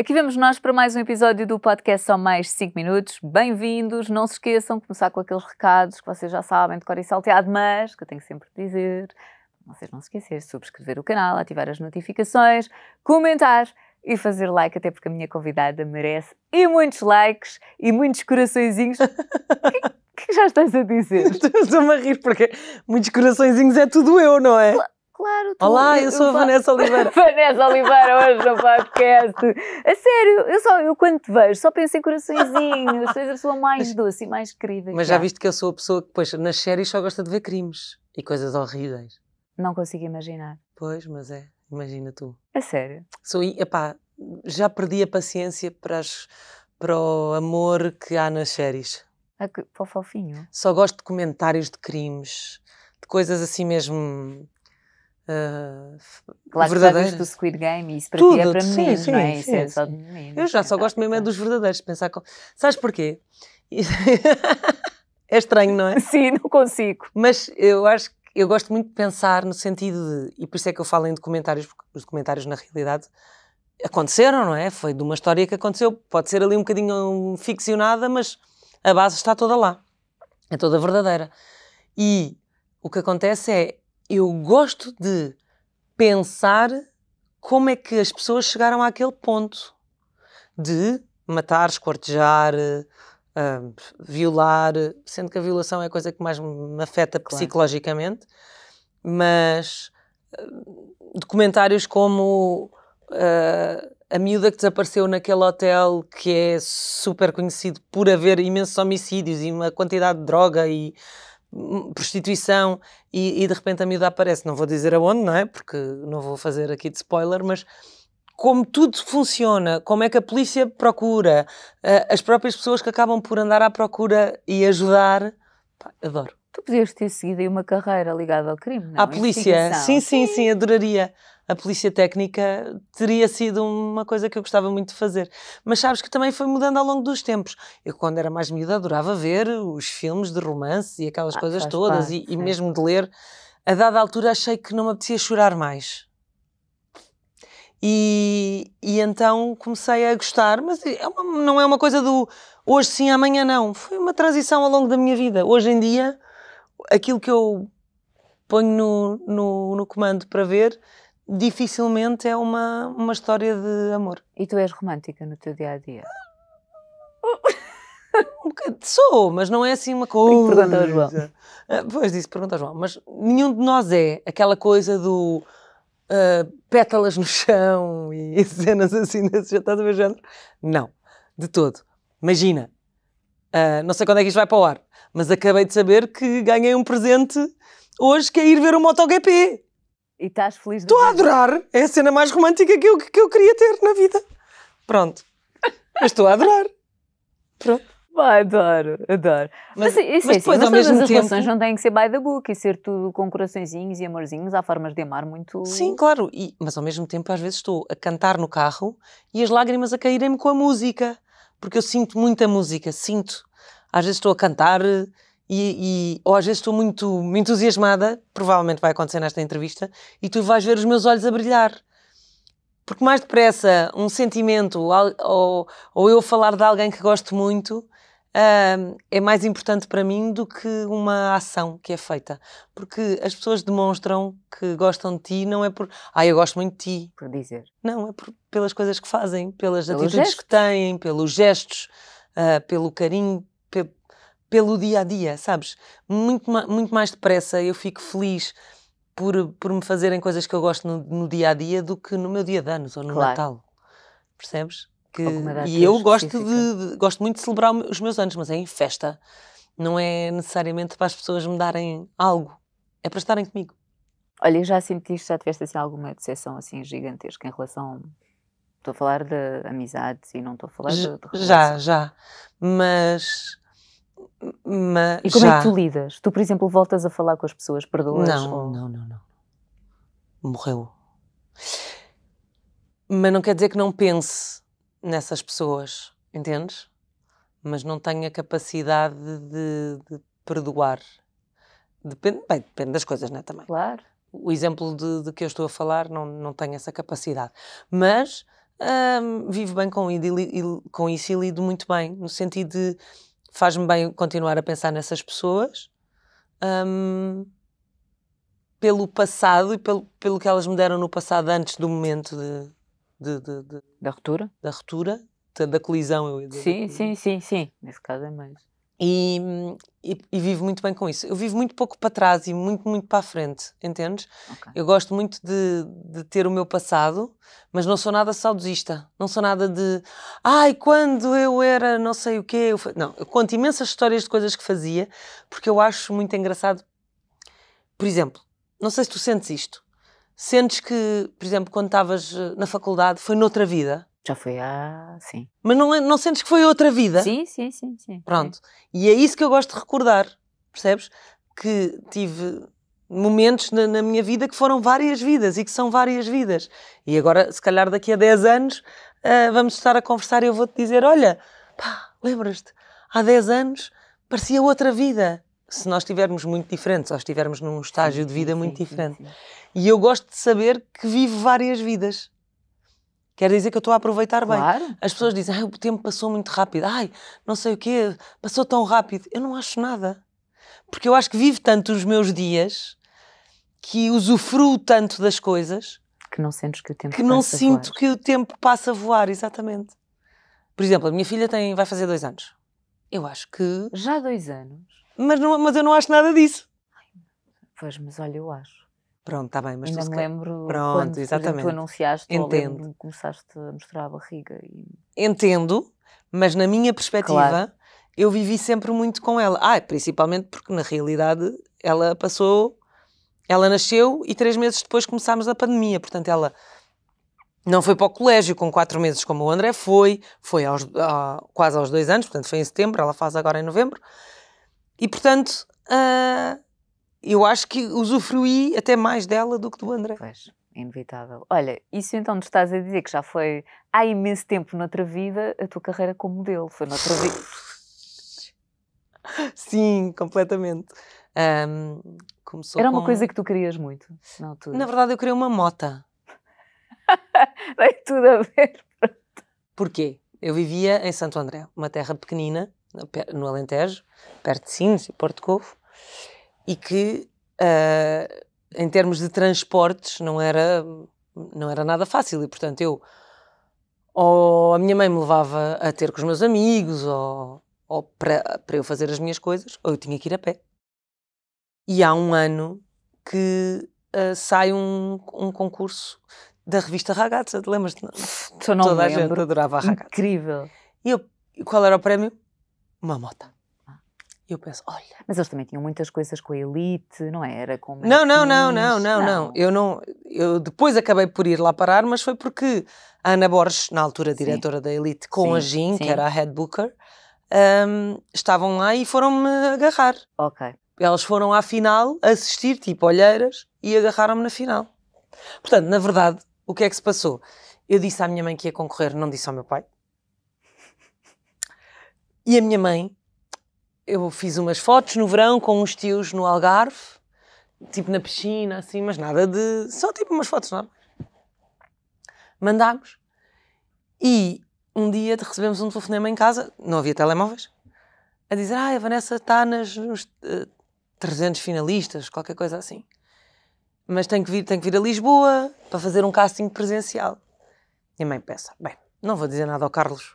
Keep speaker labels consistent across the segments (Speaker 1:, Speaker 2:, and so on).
Speaker 1: Aqui vemos nós para mais um episódio do podcast Só Mais 5 Minutos. Bem-vindos! Não se esqueçam de começar com aqueles recados que vocês já sabem de cor e salteado, mas que eu tenho sempre de dizer. Vocês não se esquecer de subscrever o canal, ativar as notificações, comentar e fazer like, até porque a minha convidada merece e muitos likes
Speaker 2: e muitos coraçõezinhos. O que, é que já estás a dizer? Estou-me a rir porque muitos coraçõezinhos é tudo eu, não é? Claro claro. Tu, Olá, eu, eu sou a Vanessa Oliveira. Vanessa Oliveira hoje no
Speaker 1: podcast. A sério, eu só eu quando te vejo só penso em coraçõezinhos. Sou a pessoa mais doce e mais querida. Mas já há. viste
Speaker 2: que eu sou a pessoa que, pois, nas séries só gosta de ver crimes e coisas horríveis.
Speaker 1: Não consigo imaginar.
Speaker 2: Pois, mas é. Imagina tu. A sério? Sou, epá, já perdi a paciência para, as, para o amor que há nas séries. A, para o
Speaker 1: fofinho?
Speaker 2: Só gosto de comentários de crimes, de coisas assim mesmo Uh, ah, do Squid Game, isso para Tudo. ti é para mim, sim, não é? Sim, é sim. Eu já é só gosto mesmo é dos verdadeiros, pensar com... Sabes porquê? é estranho, não é? Sim, não consigo. Mas eu acho que eu gosto muito de pensar no sentido de, e por isso é que eu falo em documentários, porque os documentários na realidade aconteceram, não é? Foi de uma história que aconteceu, pode ser ali um bocadinho ficcionada, mas a base está toda lá, é toda verdadeira. E o que acontece é, eu gosto de pensar como é que as pessoas chegaram àquele ponto de matar, escortejar, uh, eh, violar, sendo que a violação é a coisa que mais me afeta claro. psicologicamente, mas uh, documentários como uh, a miúda que desapareceu naquele hotel que é super conhecido por haver imensos homicídios e uma quantidade de droga e Hum, prostituição e, e, de repente a miúda aparece, não vou dizer aonde, não é? Porque não vou fazer aqui de spoiler, mas como tudo funciona, como é que a polícia procura, eh, as próprias pessoas que acabam por andar à procura e ajudar, pá, adoro. Tu podias ter seguido aí
Speaker 1: uma carreira ligada ao crime, não? É? À polícia, sim,
Speaker 2: sim, sim, sim, adoraria. A polícia técnica teria sido uma coisa que eu gostava muito de fazer. Mas sabes que também foi mudando ao longo dos tempos. Eu, quando era mais miúda, adorava ver os filmes de romance e aquelas ah, coisas todas, parte, e, e mesmo de ler. A dada altura, achei que não me apetecia chorar mais. E, e, então comecei a gostar, mas é uma, não é uma coisa do hoje sim, amanhã não. Foi uma transição ao longo da minha vida. Hoje em dia aquilo que eu ponho no, no, no, comando para ver dificilmente é uma, uma história de amor. E tu és romântica no teu dia a dia? Um sou, mas não é assim uma coisa. Pergunta ao João. Ah, pois disse, pergunta ao João. Mas nenhum de nós é aquela coisa do uh, pétalas no chão e cenas assim desse estás a ver género? Não, de todo. Imagina, uh, não sei quando é que isto vai para o ar, mas acabei de saber que ganhei um presente hoje que é ir ver o MotoGP.
Speaker 1: E estás feliz?
Speaker 2: Estou a adorar! É a cena mais romântica que eu, que eu queria ter na vida. Pronto. Mas estou a adorar. Pronto. Vai, adoro, adoro. Mas, mas, isso, mas depois, ao mas mesmo as tempo... relações
Speaker 1: não têm que ser by the book e ser tudo com coraçõezinhos e amorzinhos. Há formas de amar
Speaker 2: muito... Sim, claro. E, mas ao mesmo tempo, às vezes estou a cantar no carro e as lágrimas a caírem-me com a música. Porque eu sinto muita música, sinto às vezes estou a cantar eh, e, e, ou às vezes estou muito entusiasmada, provavelmente vai acontecer nesta entrevista, e tu vais ver os meus olhos a brilhar. Porque mais depressa um sentimento ou, ou eu falar de alguém que gosto muito Uh, é mais importante para mim do que uma ação que é feita. Porque as pessoas demonstram que gostam de ti, não é por. Ah, eu gosto muito de ti. Por dizer. Não, é por, pelas coisas que fazem, pelas Pelo atitudes gesto. que têm, pelos gestos, uh, pelo carinho pe pelo dia a dia, sabes? Muito, muito mais depressa eu fico feliz por, por me fazerem coisas que eu gosto no, no dia a dia do que no meu dia de anos ou no claro. Natal. Percebes? Que, e eu gosto, de, de, gosto muito de celebrar os meus anos, mas é em festa. Não é necessariamente para as pessoas me darem algo,
Speaker 1: é para estarem comigo. Olha, já sentiste, já tiveste assim, alguma decepção assim gigantesca em relação Estou a falar de amizades e não estou a falar de, de Já,
Speaker 2: já. Mas mas e como já... é que tu lidas? Tu, por exemplo, voltas a falar com as pessoas, perdoas? Não, ou... não, não, não. Morreu. Mas não quer dizer que não pense nessas pessoas, entendes? Mas não tenho a capacidade de, de perdoar. Depende, bem, depende das coisas, né? Também. Claro. O exemplo de, de que eu estou a falar não, não tenho essa capacidade. Mas hum, vivo bem com, com isso e lido muito bem, no sentido de faz-me bem continuar a pensar nessas pessoas um, pelo passado e pelo, pelo que elas me deram no passado antes do momento de, de, de, de da ruptura da ruptura da, colisão eu sim sim sim sim nesse caso é mais e, e, vivo muito bem com isso. Eu vivo muito pouco para trás e muito, muito para a frente, entendes? Okay. Eu gosto muito de, de, ter o meu passado, mas não sou nada saudosista. Não sou nada de. Ai, quando eu era não sei o quê. Eu Não, eu conto imensas histórias de coisas que fazia, porque eu acho muito engraçado. Por exemplo, não sei se tu sentes isto. Sentes que, por exemplo, quando estavas eh, na faculdade, foi noutra vida já foi há. Sim. Mas não, não sentes que foi outra vida? Sim, sim, sim. sim Pronto. É. E é isso que eu gosto de recordar, percebes? Que tive momentos na, na, minha vida que foram várias vidas e que são várias vidas. E agora, se calhar daqui a 10 anos, uh, vamos estar a conversar e eu vou-te dizer: olha, pá, lembras-te, há 10 anos parecia outra vida. Se nós estivermos muito diferentes, ou estivermos num estágio de vida muito diferente. E eu gosto de saber que vivo várias vidas Quer dizer que eu estou a aproveitar bem. Claro. As pessoas dizem, ai, o tempo passou muito rápido, ai, não sei o quê, passou tão rápido. Eu não acho nada. Porque eu acho que vivo tanto os meus dias, que usufruo tanto das coisas.
Speaker 1: Que não sentes que o tempo que passa não sinto
Speaker 2: que o tempo passa a voar, exatamente. Por exemplo, a minha filha tem, vai fazer dois anos. Eu acho que. Já dois anos. Mas, não, mas eu não acho nada disso. Ai,
Speaker 1: pois, mas olha, eu acho.
Speaker 2: Pronto, está bem, mas não me lembro Pronto, quando, exatamente. tu anunciaste Entendo.
Speaker 1: ou começaste a mostrar a barriga. E...
Speaker 2: Entendo, mas na minha perspectiva, claro. eu vivi sempre muito com ela. Ah, principalmente porque na realidade ela passou, ela nasceu e três meses depois começámos a pandemia, portanto ela não foi para o colégio com quatro meses como o André foi, foi aos, a, quase aos dois anos, portanto foi em setembro, ela faz agora em novembro. E portanto... Uh, eu acho que usufruí até mais dela do que do André. Pois, inevitável. Olha, isso então tu
Speaker 1: estás a dizer que já foi há imenso tempo noutra vida a tua carreira como modelo, foi noutra vida.
Speaker 2: Sim, completamente. Um, começou Era uma com... coisa que tu querias muito na altura. Na verdade, eu queria uma mota. Tem tudo a ver. Porquê? Eu vivia em Santo André, uma terra pequenina, no Alentejo, perto de Sines e Porto Covo e que, uh, em termos de transportes, não era, não era nada fácil. E, portanto, eu. Ou a minha mãe me levava a ter com os meus amigos, ou, ou para, para eu fazer as minhas coisas, ou eu tinha que ir a pé. E há um ano que uh, sai um, um concurso da revista Ragazza, te lembras? Toda lembro. a gente adorava a Ragazza. Incrível. E eu, qual era o prémio? Uma moto.
Speaker 1: E eu penso, olha. Mas eles também tinham muitas coisas com a elite, não é? Era com. Não, não, não, não, não, não.
Speaker 2: Eu não. Eu depois acabei por ir lá parar, mas foi porque a Ana Borges, na altura diretora da elite, com a Jean, que era a head booker, hum, estavam lá e foram-me agarrar. Ok. Elas foram à final assistir, tipo olheiras, e agarraram-me na final. Portanto, na verdade, o que é que se passou? Eu disse à minha mãe que ia concorrer, não disse ao meu pai. E a minha mãe eu fiz umas fotos no verão com uns tios no Algarve, tipo na piscina, assim, mas nada de. Só tipo umas fotos normais. Mandámos. E um dia recebemos um telefonema em casa, não havia telemóveis, a dizer: Ah, a Vanessa está nas, nos uh, eh, 300 finalistas, qualquer coisa assim. Mas tem que, vir, tem que vir a Lisboa para fazer um casting presencial. a mãe pensa: Bem, não vou dizer nada ao Carlos.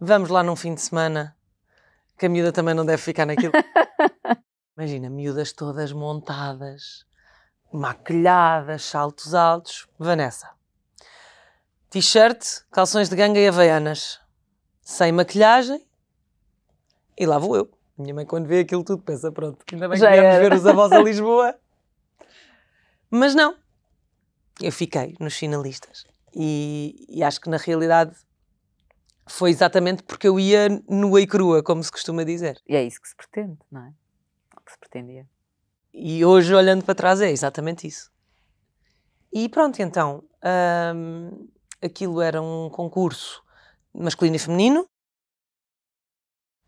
Speaker 2: Vamos lá num fim de semana que a miúda também não deve ficar naquilo. Imagina, miúdas todas montadas, maquilhadas, saltos altos. Vanessa. T-shirt, calções de ganga e havaianas. Sem maquilhagem. E lá vou eu. Minha mãe, quando vê aquilo tudo, pensa: pronto, ainda bem Já que viemos ver os avós a Lisboa. Mas não. Eu fiquei nos finalistas. E, e acho que na realidade foi exatamente porque eu ia nua e crua, como se costuma dizer. E é isso que se pretende, não é? O que se pretendia. E hoje, olhando para trás, é exatamente isso. E pronto, então, hum, aquilo era um concurso masculino e feminino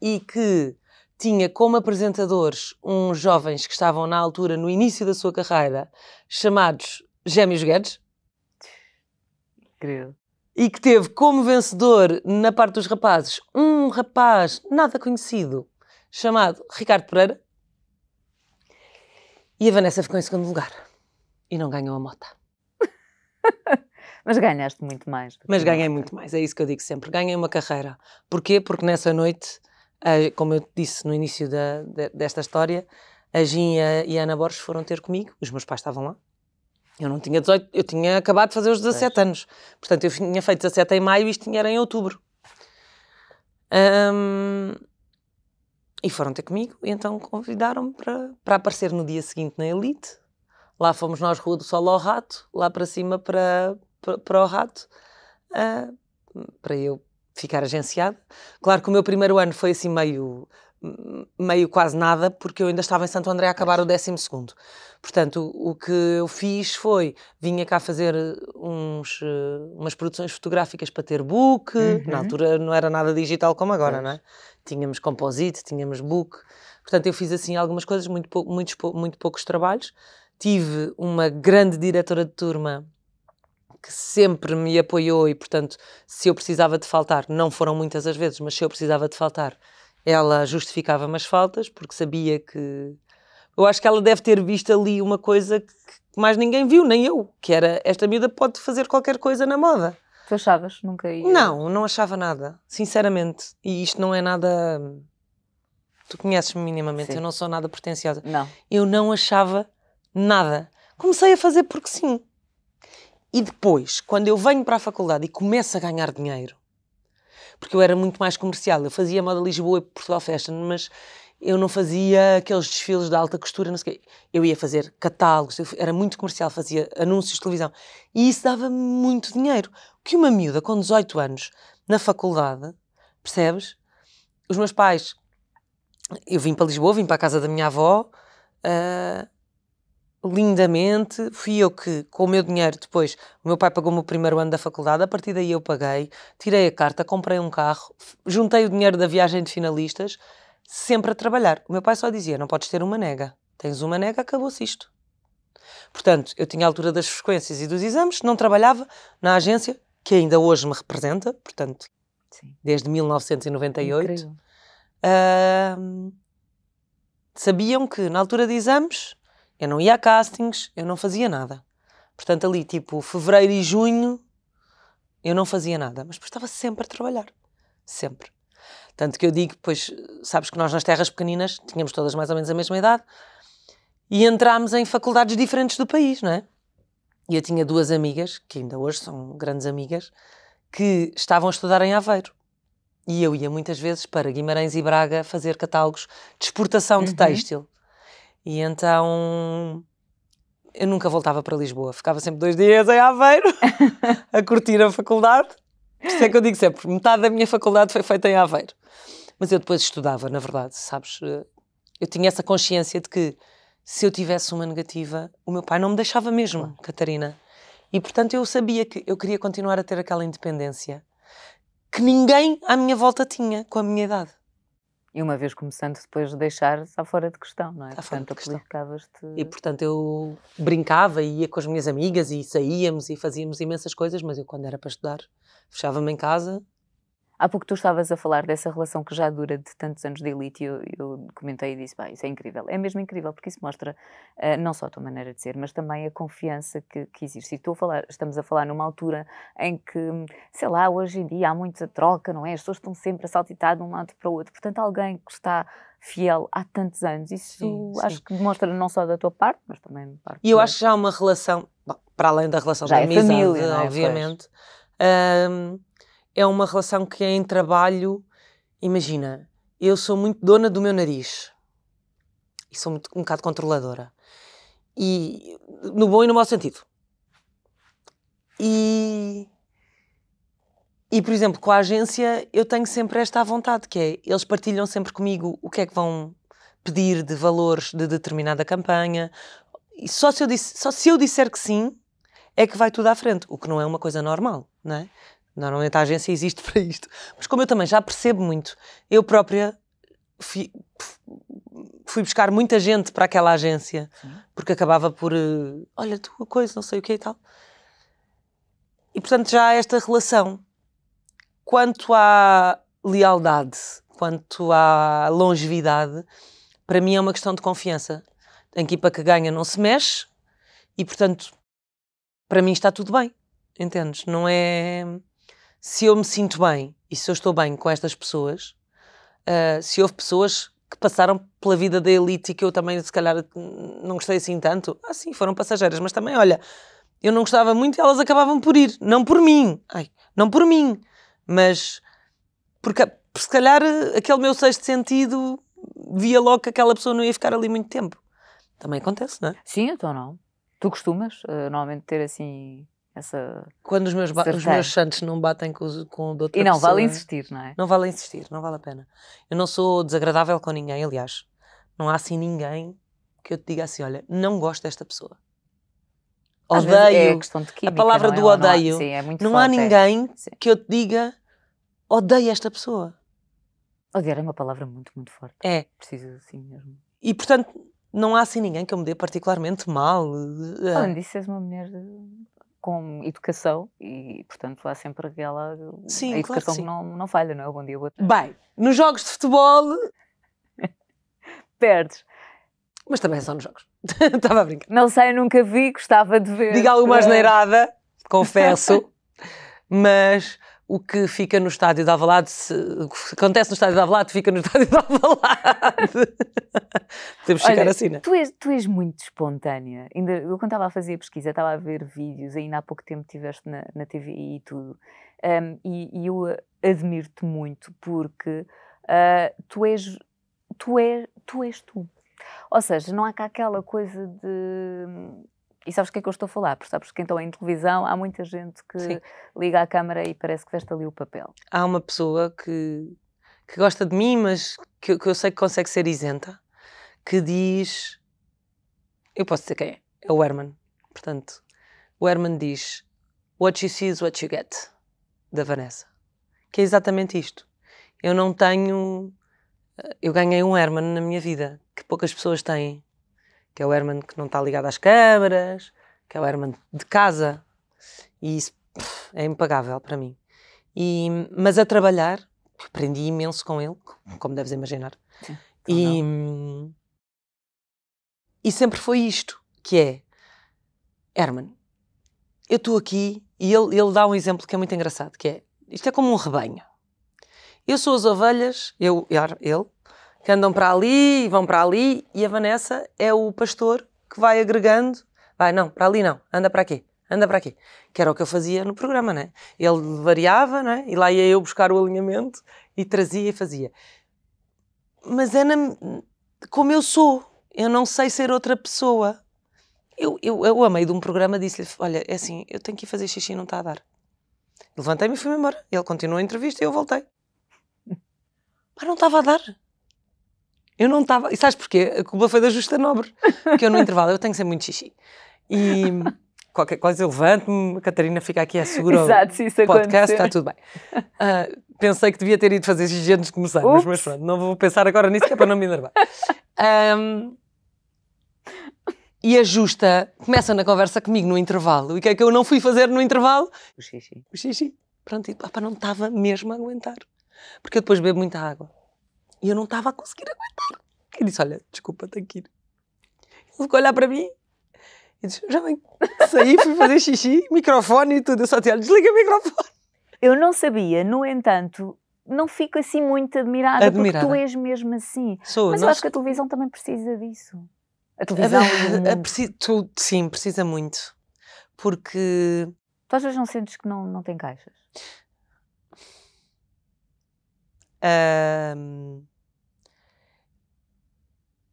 Speaker 2: e que tinha como apresentadores uns jovens que estavam na altura, no início da sua carreira, chamados Gêmeos Guedes. Incrível e que teve como vencedor na parte dos rapazes um rapaz nada conhecido chamado Ricardo Pereira. E a Vanessa ficou em segundo lugar e não ganhou a mota. Mas ganhaste muito mais. Mas ganhei muito mais, é isso que eu digo sempre. Ganhei uma carreira. Porquê? Porque nessa noite, como eu disse no início da, desta história, a Gin e a Ana Borges foram ter comigo, os meus pais estavam lá, eu não tinha 18, eu tinha acabado de fazer os 17 é. anos. Portanto, eu tinha feito 17 em maio e isto era em outubro. Um, e foram ter comigo e então convidaram-me para, para aparecer no dia seguinte na Elite. Lá fomos nós, Rua do Sol ao Rato, lá para cima para, para, para o Rato, uh, para eu ficar agenciada. Claro que o meu primeiro ano foi assim meio meio quase nada, porque eu ainda estava em Santo André a acabar o 12 segundo. Portanto, o que eu fiz foi, vinha cá fazer eh, uns, eh, umas produções fotográficas para ter book, uhum. na altura não era nada digital como agora, uhum. não é? Tínhamos composite, tínhamos book, portanto eu fiz assim algumas coisas, muito, pou, muitos, muito poucos trabalhos. Tive uma grande diretora de turma que sempre me apoiou e, portanto, se eu precisava de faltar, não foram muitas as vezes, mas se eu precisava de faltar, ela justificava-me as faltas porque sabia que. Eu acho que ela deve ter visto ali uma coisa que mais ninguém viu, nem eu, que era esta miúda pode fazer qualquer coisa na moda. Tu achavas? Nunca ia? Não, não achava nada, sinceramente. E isto não é nada. Tu conheces-me minimamente, sim. eu não sou nada pretenciosa. Não. Eu não achava nada. Comecei a fazer porque sim. E depois, quando eu venho para a faculdade e começo a ganhar dinheiro, porque eu era muito mais comercial. Eu fazia moda Lisboa e Portugal Fashion, mas eu não fazia aqueles desfiles de alta costura, não sei o quê. Eu ia fazer catálogos, era muito comercial, fazia anúncios de televisão. E isso dava muito dinheiro. Que uma miúda com 18 anos, na faculdade, percebes? Os meus pais, eu vim para Lisboa, vim para a casa da minha avó, uh, lindamente. Fui eu que, com o meu dinheiro, depois, o meu pai pagou-me o primeiro ano da faculdade, a partir daí eu paguei, tirei a carta, comprei um carro, juntei o dinheiro da viagem de finalistas, sempre a trabalhar. O meu pai só dizia: não podes ter uma nega. Tens uma nega, acabou-se isto. Portanto, eu tinha a altura das frequências e dos exames, não trabalhava na agência, que ainda hoje me representa, portanto, Sim. desde 1998. Uh, sabiam que na altura de exames eu não ia a castings, eu não fazia nada. Portanto, ali, tipo, fevereiro e junho, eu não fazia nada. Mas depois estava sempre a trabalhar. Sempre. Tanto que eu digo, pois, sabes que nós nas terras pequeninas tínhamos todas mais ou menos a mesma idade e entrámos em faculdades diferentes do país, não é? E eu tinha duas amigas, que ainda hoje são grandes amigas, que estavam a estudar em Aveiro. E eu ia muitas vezes para Guimarães e Braga fazer catálogos de exportação de uhum. têxtil. E então eu nunca voltava para Lisboa, ficava sempre dois dias em Aveiro a curtir a faculdade. Por isso é que eu digo sempre: metade da minha faculdade foi feita em Aveiro. Mas eu depois estudava, na verdade, sabes? Eh, eu tinha essa consciência de que se eu tivesse uma negativa, o meu pai não me deixava mesmo, Catarina. E portanto eu sabia que eu queria continuar a ter aquela independência que ninguém à minha volta tinha com a minha idade. E uma vez começando, depois deixar, está fora de questão, não é? Está portanto, te E portanto, eu brincava e ia com as minhas amigas e saíamos e fazíamos imensas coisas, mas eu, quando era para estudar, fechava-me em casa Há pouco tu estavas a falar dessa relação que já dura de
Speaker 1: tantos anos de elite e eu, eu comentei e disse, pá, isso é incrível. É mesmo incrível porque isso mostra uh, não só a tua maneira de ser, mas também a confiança que, que existe. E estou a falar, estamos a falar numa altura em que, sei lá, hoje em dia há muita troca, não é? As pessoas estão sempre a saltitar de um lado para o outro. Portanto, alguém que está fiel há tantos anos, isso sim, acho sim. que demonstra não só da tua parte, mas
Speaker 2: também da parte... E eu acho que já há uma relação, bom, para além da relação já da é amizade, família, é? obviamente... Hum, é uma relação que é em trabalho. Imagina, eu sou muito dona do meu nariz e sou muito, um bocado controladora. E no bom e no mau sentido. E, e por exemplo, com a agência eu tenho sempre esta à vontade, que é eles partilham sempre comigo o que é que vão pedir de valores de determinada campanha. E só se eu, disse, só se eu disser que sim, é que vai tudo à frente, o que não é uma coisa normal, não é? Normalmente a agência existe para isto. Mas como eu também já percebo muito, eu própria fui, fui buscar muita gente para aquela agência, Sim. porque acabava por, uh, olha, tua coisa, não sei o que e tal. E portanto já há esta relação. Quanto à lealdade, quanto à longevidade, para mim é uma questão de confiança. A equipa que ganha não se mexe e portanto, para mim está tudo bem. Entendes? Não é se eu me sinto bem e se eu estou bem com estas pessoas, uh, se houve pessoas que passaram pela vida da elite e que eu também, se calhar, não gostei assim tanto, ah, sim, foram passageiras, mas também, olha, eu não gostava muito e elas acabavam por ir. Não por mim, ai, não por mim, mas porque se calhar aquele meu sexto sentido via logo que aquela pessoa não ia ficar ali muito tempo. Também acontece, não é?
Speaker 1: Sim, então não. Tu costumas uh, normalmente ter assim essa. Quando os meus, os meus
Speaker 2: santos não batem com, com o doutor. E não pessoa, vale insistir, não é? Não vale insistir, não vale a pena. Eu não sou desagradável com ninguém, aliás. Não há assim ninguém que eu te diga assim: olha, não gosto desta pessoa. É odeio. É química, a palavra do odeio. Não há, sim, é não há é. ninguém que eu te diga odeio esta pessoa. Odiar é uma palavra muito, muito forte. É. Preciso assim mesmo. E portanto, não há assim ninguém que eu me dê particularmente mal. Eh, Além
Speaker 1: disso, és uma mulher eh,
Speaker 2: com educação e, portanto,
Speaker 1: há sempre aquela Sim, educação claro que, que, não, não falha, não é? Bom dia, boa tarde. Bem, nos jogos de futebol. Perdes.
Speaker 2: Mas também é são nos jogos.
Speaker 1: Estava a brincar. Não sei, nunca vi, gostava de ver. Diga alguma asneirada,
Speaker 2: eh, confesso. mas o que fica no estádio de Alvalade, se, o que acontece no estádio de Alvalade, fica no estádio de Alvalade. Temos que ficar assim, não é? Tu és,
Speaker 1: tu és muito espontânea. Ainda, eu quando estava a fazer a pesquisa, estava a ver vídeos, ainda há pouco tempo estiveste na, na TV e tudo. Um, e, e, eu admiro-te muito porque uh, tu, és, tu, és, tu és tu. Ou seja, não há cá aquela coisa de e sabes o que é que eu estou a falar? Porque sabes que então em televisão há muita gente que Sim. liga à câmara e parece que veste ali o papel.
Speaker 2: Há uma pessoa que, que gosta de mim, mas que, que eu sei que consegue ser isenta, que diz. Eu posso dizer quem é? É o Herman. Portanto, o Herman diz: What you see is what you get, da Vanessa. Que é exatamente isto. Eu não tenho. Eh, eu ganhei um Herman na minha vida, que poucas pessoas têm que é o Herman que não está ligado às câmaras, que é o Herman de casa. E isso pff, é impagável para mim. E, mas a trabalhar, aprendi imenso com ele, como deves imaginar. Sim, e, e sempre foi isto, que é... Herman, eu estou aqui e ele, ele dá um exemplo que é muito engraçado, que é, isto é como um rebanho. Eu sou as ovelhas, eu, ele, que andam para ali e vão para ali, e a Vanessa é o pastor que vai agregando, vai, não, para ali não, anda para aqui, anda para aqui. Que era o que eu fazia no programa, né? Ele variava, né? E lá ia eu buscar o alinhamento e trazia e fazia. Mas é na... como eu sou, eu não sei ser outra pessoa. Eu, eu, eu a meio de um programa disse-lhe, olha, é assim, eu tenho que ir fazer xixi, não está a dar. Levantei-me e fui-me embora. Ele continuou a entrevista e eu voltei. Mas não estava a dar. Eu não estava. E sabes porquê? A culpa foi da Justa Nobre, porque eu no intervalo eu tenho que ser muito xixi. E qualquer coisa, eu levanto-me, a Catarina fica aqui à segura. Exato, se isso podcast, acontecer. está tudo bem. Uh, pensei que devia ter ido fazer xixi antes de começar, mas, mas, pronto, não vou pensar agora nisso que é para não me enervar. Um, e a Justa começa na conversa comigo no intervalo. E o que é que eu não fui fazer no intervalo? O xixi. O xixi. Pronto, e opa, não estava mesmo a aguentar. Porque eu depois bebo muita água. E eu não estava conseguindo aguentar. Ele disse: Olha, desculpa, tenho tá que ir. Ele ficou a olhar para mim e disse: Já vem. Saí, fui fazer xixi, microfone e tudo. Eu só te olho, desliga o microfone.
Speaker 1: Eu não sabia, no entanto, não fico assim muito admirada, admirada. porque tu és mesmo assim. Sou, Mas eu acho que a televisão também precisa disso.
Speaker 2: A é televisão. A, a, a, preci... tu, sim, precisa muito. Porque.
Speaker 1: Tu às vezes não sentes que não, não tem caixas?
Speaker 2: Um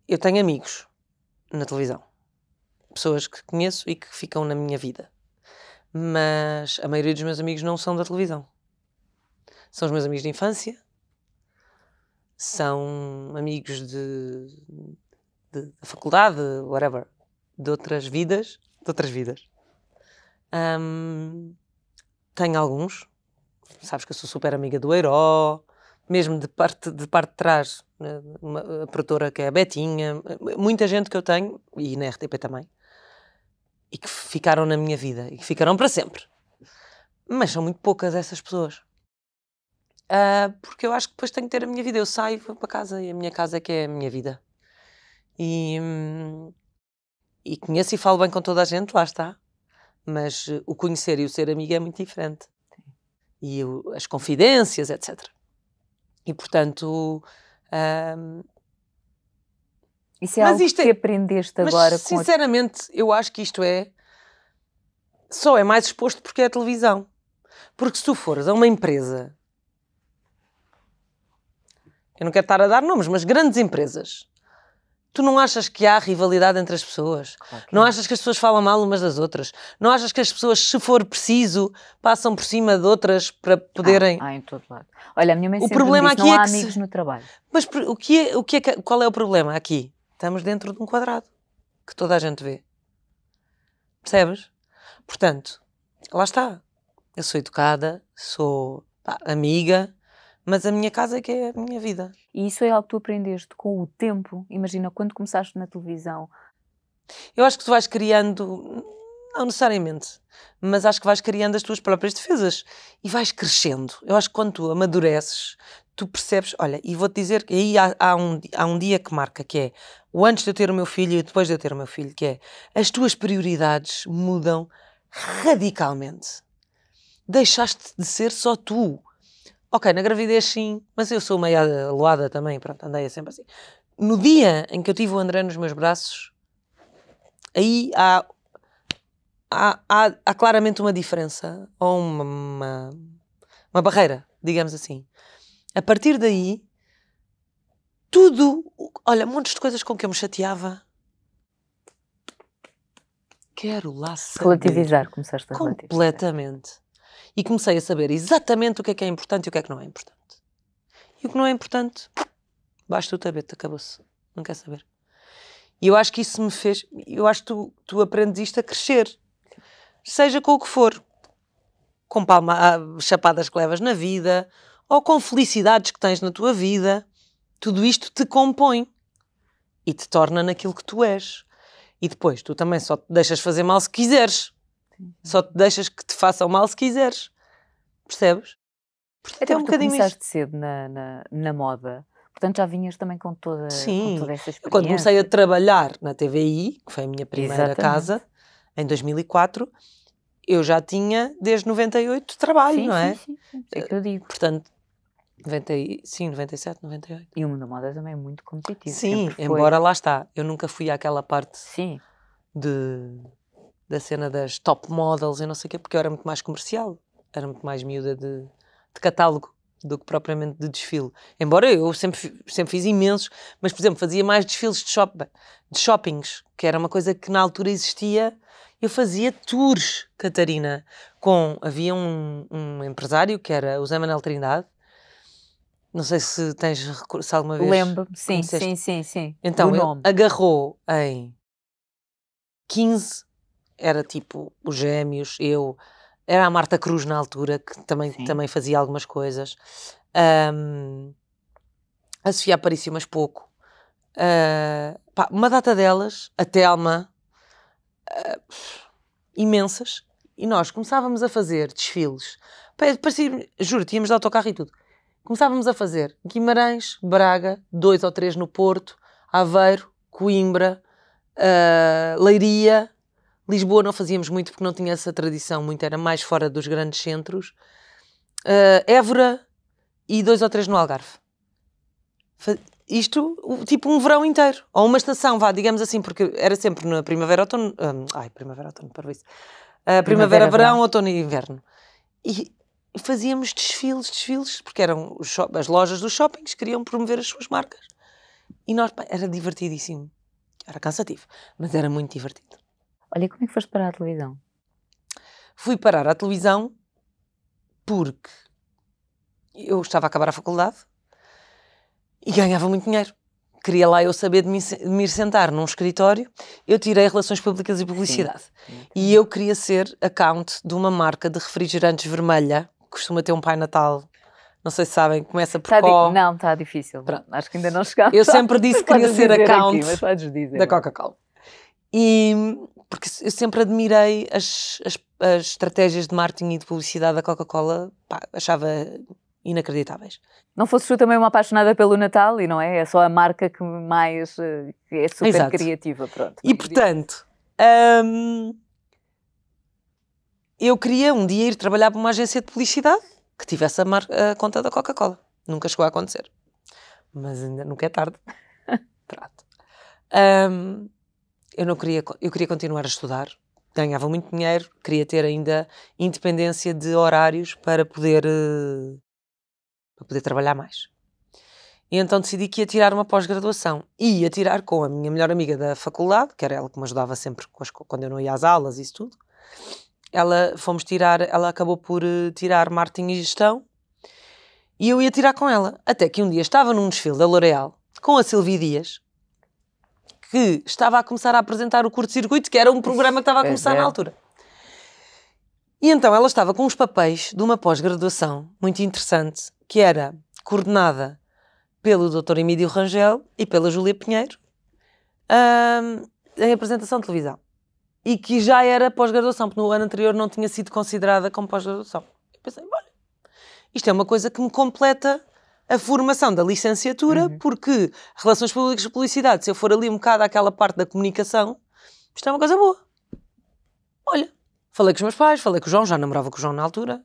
Speaker 2: eu tenho amigos na televisão, pessoas que conheço e que ficam na minha vida, mas a maioria dos meus amigos não são da televisão. São os meus amigos de infância, são amigos de, de, de faculdade, whatever, de outras vidas, de outras vidas. Um, tenho alguns, sabes que eu sou super amiga do Herói mesmo de parte de, parte de trás, né, uma, a produtora que é a Betinha, muita gente que eu tenho, e na RTP também, e que ficaram na minha vida, e que ficaram para sempre. Mas são muito poucas essas pessoas. Uh, porque eu acho que depois tenho que ter a minha vida. Eu saio vou para casa e a minha casa é que é a minha vida. E, e conheço e falo bem com toda a gente, lá está. Mas o conhecer e o ser amiga é muito diferente. E as confidências, etc. E, portanto. isso é mas algo que é,
Speaker 1: aprendeste agora mas, com
Speaker 2: Sinceramente, a... eu acho que isto é. Só é mais exposto porque é a televisão. Porque se tu fores a uma empresa. Eu não quero estar a dar nomes, mas grandes empresas Tu não achas que há rivalidade entre as pessoas? não achas que as pessoas falam mal umas das outras? Não achas que as pessoas, se for preciso, passam por cima de outras para poderem. Ah, ah em todo lado. Olha, a minha mãe o problema disse, aqui não é há é amigos se... no trabalho. Mas o que é, o que é, qual é o problema aqui? Estamos dentro de um quadrado que toda a gente vê. Percebes? Portanto, lá está. Eu sou educada, sou amiga, mas a minha casa é que é a minha vida. E isso é algo
Speaker 1: que tu aprendeste com o tempo? Imagina, quando começaste na televisão.
Speaker 2: Eu acho que tu vais criando, não necessariamente, mas acho que vais criando as tuas próprias defesas e vais crescendo. Eu acho que quando tu amadureces, tu percebes, olha, e vou-te dizer que aí há, há, um, há um dia que marca, que é o antes de eu ter o meu filho e depois de eu ter o meu filho, que é as tuas prioridades mudam radicalmente. Deixaste de ser só tu Ok, na gravidez sim, mas eu sou meio aloada também, pronto, andei sempre assim. No dia em que eu tive o André nos meus braços, aí há, há, há, há claramente uma diferença, ou uma, uma, uma barreira, digamos assim. A partir daí, tudo, olha, montes de coisas com que eu me chateava, quero lá saber. Relativizar, começaste a relativizar. Completamente e comecei a saber exatamente o que é que é importante e o que é que não é importante. E o que não é importante, basta o tabete, acabou-se. Não quer saber. E eu acho que isso me fez. Eu acho que tu, tu aprendes isto a crescer, seja com o que for. Com palma, ah, chapadas que levas na vida, ou com felicidades que tens na tua vida, tudo isto te compõe e te torna naquilo que tu és. E depois, tu também só te deixas fazer mal se quiseres. Sim. Só te deixas que te façam mal se quiseres. Percebes?
Speaker 1: Porque Até um bocadinho começaste isto. cedo na, na, na, moda. Portanto, já vinhas também com toda, Sim. Com toda essa experiência. quando comecei
Speaker 2: a trabalhar na TVI, que foi a minha primeira Exatamente. casa, em 2004, eu já tinha desde 98 trabalho, sim, não é? Sim, sim, é que eu digo. Eh, portanto, 90, sim, 97, 98. E o mundo da moda também é muito competitivo. Sim, embora lá está, eu nunca fui àquela parte sim. de da cena das top models e não sei o quê, porque eu era muito mais comercial, era muito mais miúda de, de catálogo do que propriamente de desfile. Embora eu sempre, sempre fiz imensos, mas, por exemplo, fazia mais desfiles de, shop, de shoppings, que era uma coisa que na altura existia. Eu fazia tours, Catarina, com... Havia um, um empresário, que era o Zé Manuel Trindade, não sei se tens recurso alguma vez. Lembro-me, sim, sim, sim, sim. Então, agarrou em 15 era tipo os Gêmeos, eu, era a Marta Cruz na altura, que também, também fazia algumas coisas. Um, a Sofia aparecia, mas pouco. Uh, pá, uma data delas, a Telma, uh, ah, imensas. E nós começávamos a fazer desfiles. Parecia, juro, tínhamos de autocarro e tudo. Começávamos a fazer Guimarães, Braga, dois ou três no Porto, Aveiro, Coimbra, uh, Leiria, Lisboa não fazíamos muito porque não tinha essa tradição, muito era mais fora dos grandes centros. Uh, Évora e dois ou três no Algarve. Isto, tipo um verão inteiro, ou uma estação, vá, digamos assim, porque era sempre na primavera, outono. Um, ai, primavera, outono, para isso. Uh, primavera, primavera verão, verão, outono e inverno. E fazíamos desfiles, desfiles, porque eram as lojas dos shoppings queriam promover as suas marcas. E nós, era divertidíssimo. Era cansativo, mas era muito divertido. Olha, como é que foste parar à televisão? Fui parar à televisão porque eu estava a acabar a faculdade e ganhava muito dinheiro. Queria lá eu saber de me, de me ir sentar num escritório. Eu tirei Relações Públicas e Publicidade. Sim. E eu queria ser account de uma marca de refrigerantes vermelha, que costuma ter um Pai Natal não sei se sabem, começa por qual. Tá não, está difícil. Pronto. Acho que ainda não chegámos. Eu sempre disse que queria ser account aqui, da Coca-Cola. E, porque eu sempre admirei as, as, as, estratégias de marketing e de publicidade da Coca-Cola, achava inacreditáveis.
Speaker 1: Não fosses tu também uma apaixonada pelo Natal e não é? É só a marca que
Speaker 2: mais eh, é super Exato. criativa, pronto. E portanto, hum, eu queria um dia ir trabalhar para uma agência de publicidade que tivesse a, a conta da Coca-Cola. Nunca chegou a acontecer, mas ainda nunca é tarde. pronto. Hum, eu não queria, eu queria continuar a estudar, ganhava muito dinheiro, queria ter ainda independência de horários para poder eh, para poder trabalhar mais. E então decidi que ia tirar uma pós-graduação. E ia tirar com a minha melhor amiga da faculdade, que era ela que me ajudava sempre quando eu não ia às aulas e isso tudo. Ela fomos tirar, ela acabou por eh, tirar marketing e gestão. E eu ia tirar com ela, até que um dia estava num desfile da L'Oréal com a Silvia Dias, que estava a começar a apresentar o curto-circuito, que era um programa que estava a começar é, na altura. E então ela estava com os papéis de uma pós-graduação muito interessante, que era coordenada pelo Dr. Emílio Rangel e pela Júlia Pinheiro, um, em apresentação de televisão. E que já era pós-graduação, porque no ano anterior não tinha sido considerada como pós-graduação. Eu pensei, olha, isto é uma coisa que me completa a formação da licenciatura, uhum. porque Relações Públicas e Publicidade, se eu for ali um bocado àquela parte da comunicação, isto é uma coisa boa. Olha, falei com os meus pais, falei com o João, já namorava com o João na altura,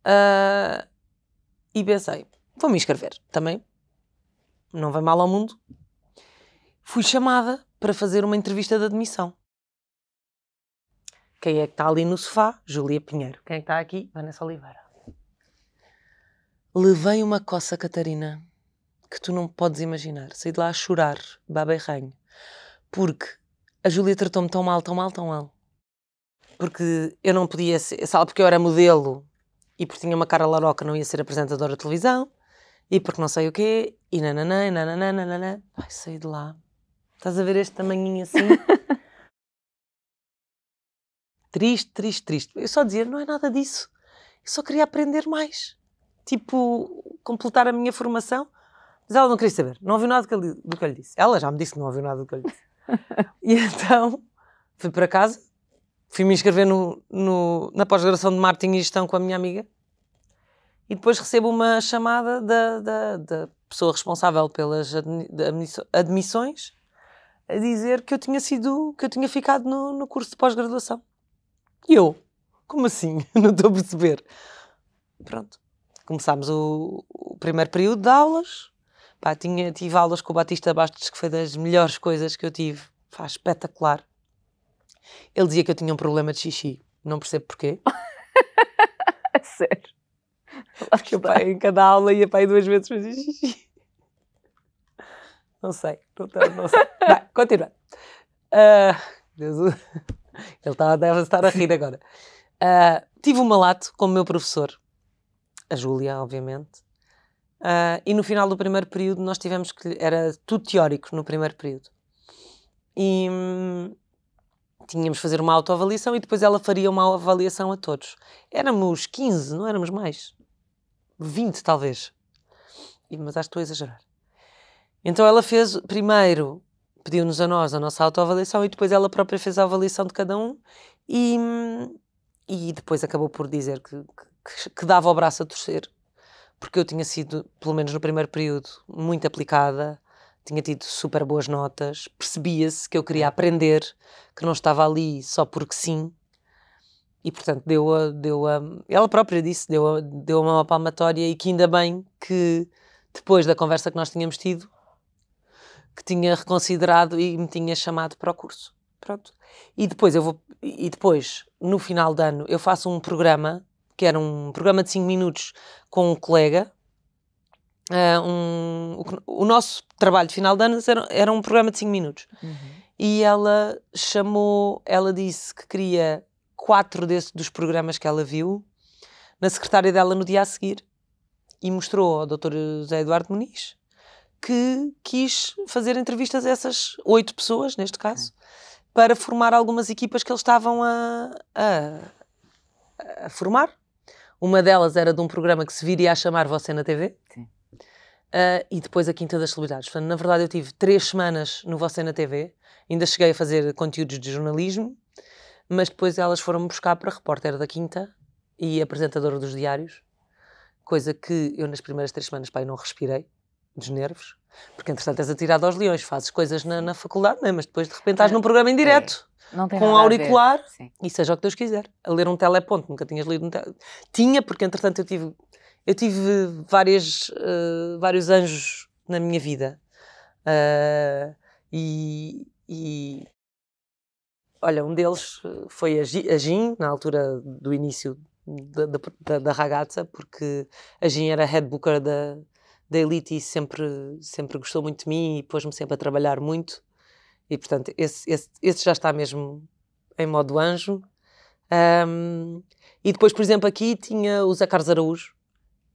Speaker 2: uh, e pensei, vou-me inscrever também, não vai mal ao mundo. Fui chamada para fazer uma entrevista de admissão. Quem é que está ali no sofá? Julia Pinheiro. Quem é que está aqui? Vanessa Oliveira. Levei uma coça, Catarina, que tu não podes imaginar. Saí de lá a chorar, baba e ranho. Porque a Júlia tratou-me tão mal, tão mal, tão mal. Porque eu não podia ser, sabe, porque eu era modelo e porque tinha uma cara laroca, não ia ser apresentadora de televisão e porque não sei o quê e nananã, e nananã, nananã. Ai, saí de lá. Estás a ver este tamanhinho assim? triste, triste, triste. Eu só dizia, não é nada disso. Eu só queria aprender mais tipo, completar a minha formação. Mas ela não queria saber, não ouviu nada do que, eu, do que eu lhe disse. Ela já me disse que não ouviu nada do que eu lhe disse. e então fui para casa, fui me inscrever no, no na pós-graduação de marketing e gestão com a minha amiga e depois recebo uma chamada da, da, da pessoa responsável pelas admissões a dizer que eu tinha sido que eu tinha ficado no, no curso de pós-graduação e eu como assim não estou a perceber pronto começámos o, o primeiro período de aulas. Pá, tinha, tive aulas com o Batista Bastos, que foi das melhores coisas que eu tive. Pá, espetacular. Ele dizia que eu tinha um problema de xixi. Não percebo porquê. é sério. Porque pá, em cada aula ia para aí duas vezes fazer xixi. Não sei. Não, não sei. Vai, continua. Uh, ah, Deus, ele estava, tá, deve estar a rir agora. Uh, tive um malato como meu professor a Júlia, obviamente. Uh, e no final do primeiro período nós tivemos que. Era tudo teórico no primeiro período. E hum, tínhamos fazer uma autoavaliação e depois ela faria uma avaliação a todos. Éramos 15, não éramos mais. 20, talvez. E, mas acho que estou a exagerar. Então ela fez primeiro pediu-nos a nós a nossa autoavaliação e depois ela própria fez a avaliação de cada um e, hum, e depois acabou por dizer que, que que, que dava o braço a torcer, porque eu tinha sido, pelo menos no primeiro período, muito aplicada, tinha tido super boas notas, percebia-se que eu queria aprender, que não estava ali só porque sim. E portanto, deu a, deu a, ela própria disse, deu a, deu a mão palmatória e que ainda bem que depois da conversa que nós tínhamos tido, que tinha reconsiderado e me tinha chamado para o curso. Pronto. E depois eu vou e depois, no final do ano, eu faço um programa que era um programa de 5 minutos com um colega. Uh, um, o, o, nosso trabalho de final de anos era, era um programa de 5 minutos. Uhum. E ela chamou, ela disse que queria quatro desse, dos programas que ela viu na secretária dela no dia a seguir e mostrou ao Dr. José Eduardo Muniz que quis fazer entrevistas a essas oito pessoas, neste caso, para formar algumas equipas que eles estavam a, a, a formar. Uma delas era de um programa que se viria a chamar Você na TV. Sim. Uh, e depois a Quinta das Celebridades. Portanto, na verdade, eu tive três semanas no Você na TV, ainda cheguei a fazer conteúdos de jornalismo, mas depois elas foram-me buscar para repórter da Quinta e apresentadora dos diários, coisa que eu nas primeiras três semanas pai, não respirei, dos nervos. Porque, entretanto, és atirado aos leões, fazes coisas na, na faculdade, né mas depois de repente estás é. num programa em direto.
Speaker 1: É. com um auricular
Speaker 2: e seja o que Deus quiser. A ler um teleponto, nunca tinhas lido um teleponto. Tinha, porque entretanto eu tive, eu tive várias, uh, vários anjos na minha vida. Uh, e, e, olha, um deles eh, foi a, G, Gin, na altura do início da, da, da, ragazza, porque a Gin era head booker da, da elite e sempre, sempre gostou muito de mim e pôs-me sempre a trabalhar muito. E, portanto, esse, esse, esse já está mesmo em modo anjo. Um, e depois, por exemplo, aqui tinha o Zé Carlos Araújo,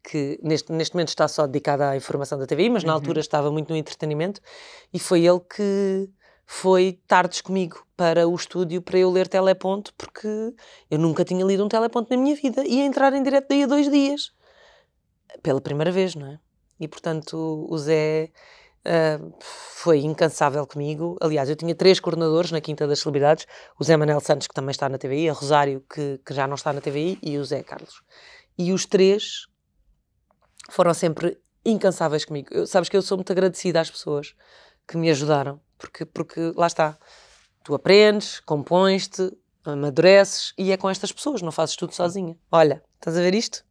Speaker 2: que neste, neste momento está só dedicado à informação da TV mas na uhum. altura estava muito no entretenimento, e foi ele que foi tardes comigo para o estúdio para eu ler teleponto, porque eu nunca tinha lido um teleponto na minha vida, e entrar em direto daí a dois dias, pela primeira vez, não é? E portanto o Zé uh, foi incansável comigo. Aliás, eu tinha três coordenadores na Quinta das Celebridades: o Zé Manel Santos, que também está na TVI, a Rosário, que, que já não está na TVI, e o Zé Carlos. E os três foram sempre incansáveis comigo. Eu, sabes que eu sou muito agradecida às pessoas que me ajudaram, porque, porque lá está. Tu aprendes, compões-te, amadureces e é com estas pessoas, não fazes tudo sozinha. Olha, estás a ver isto?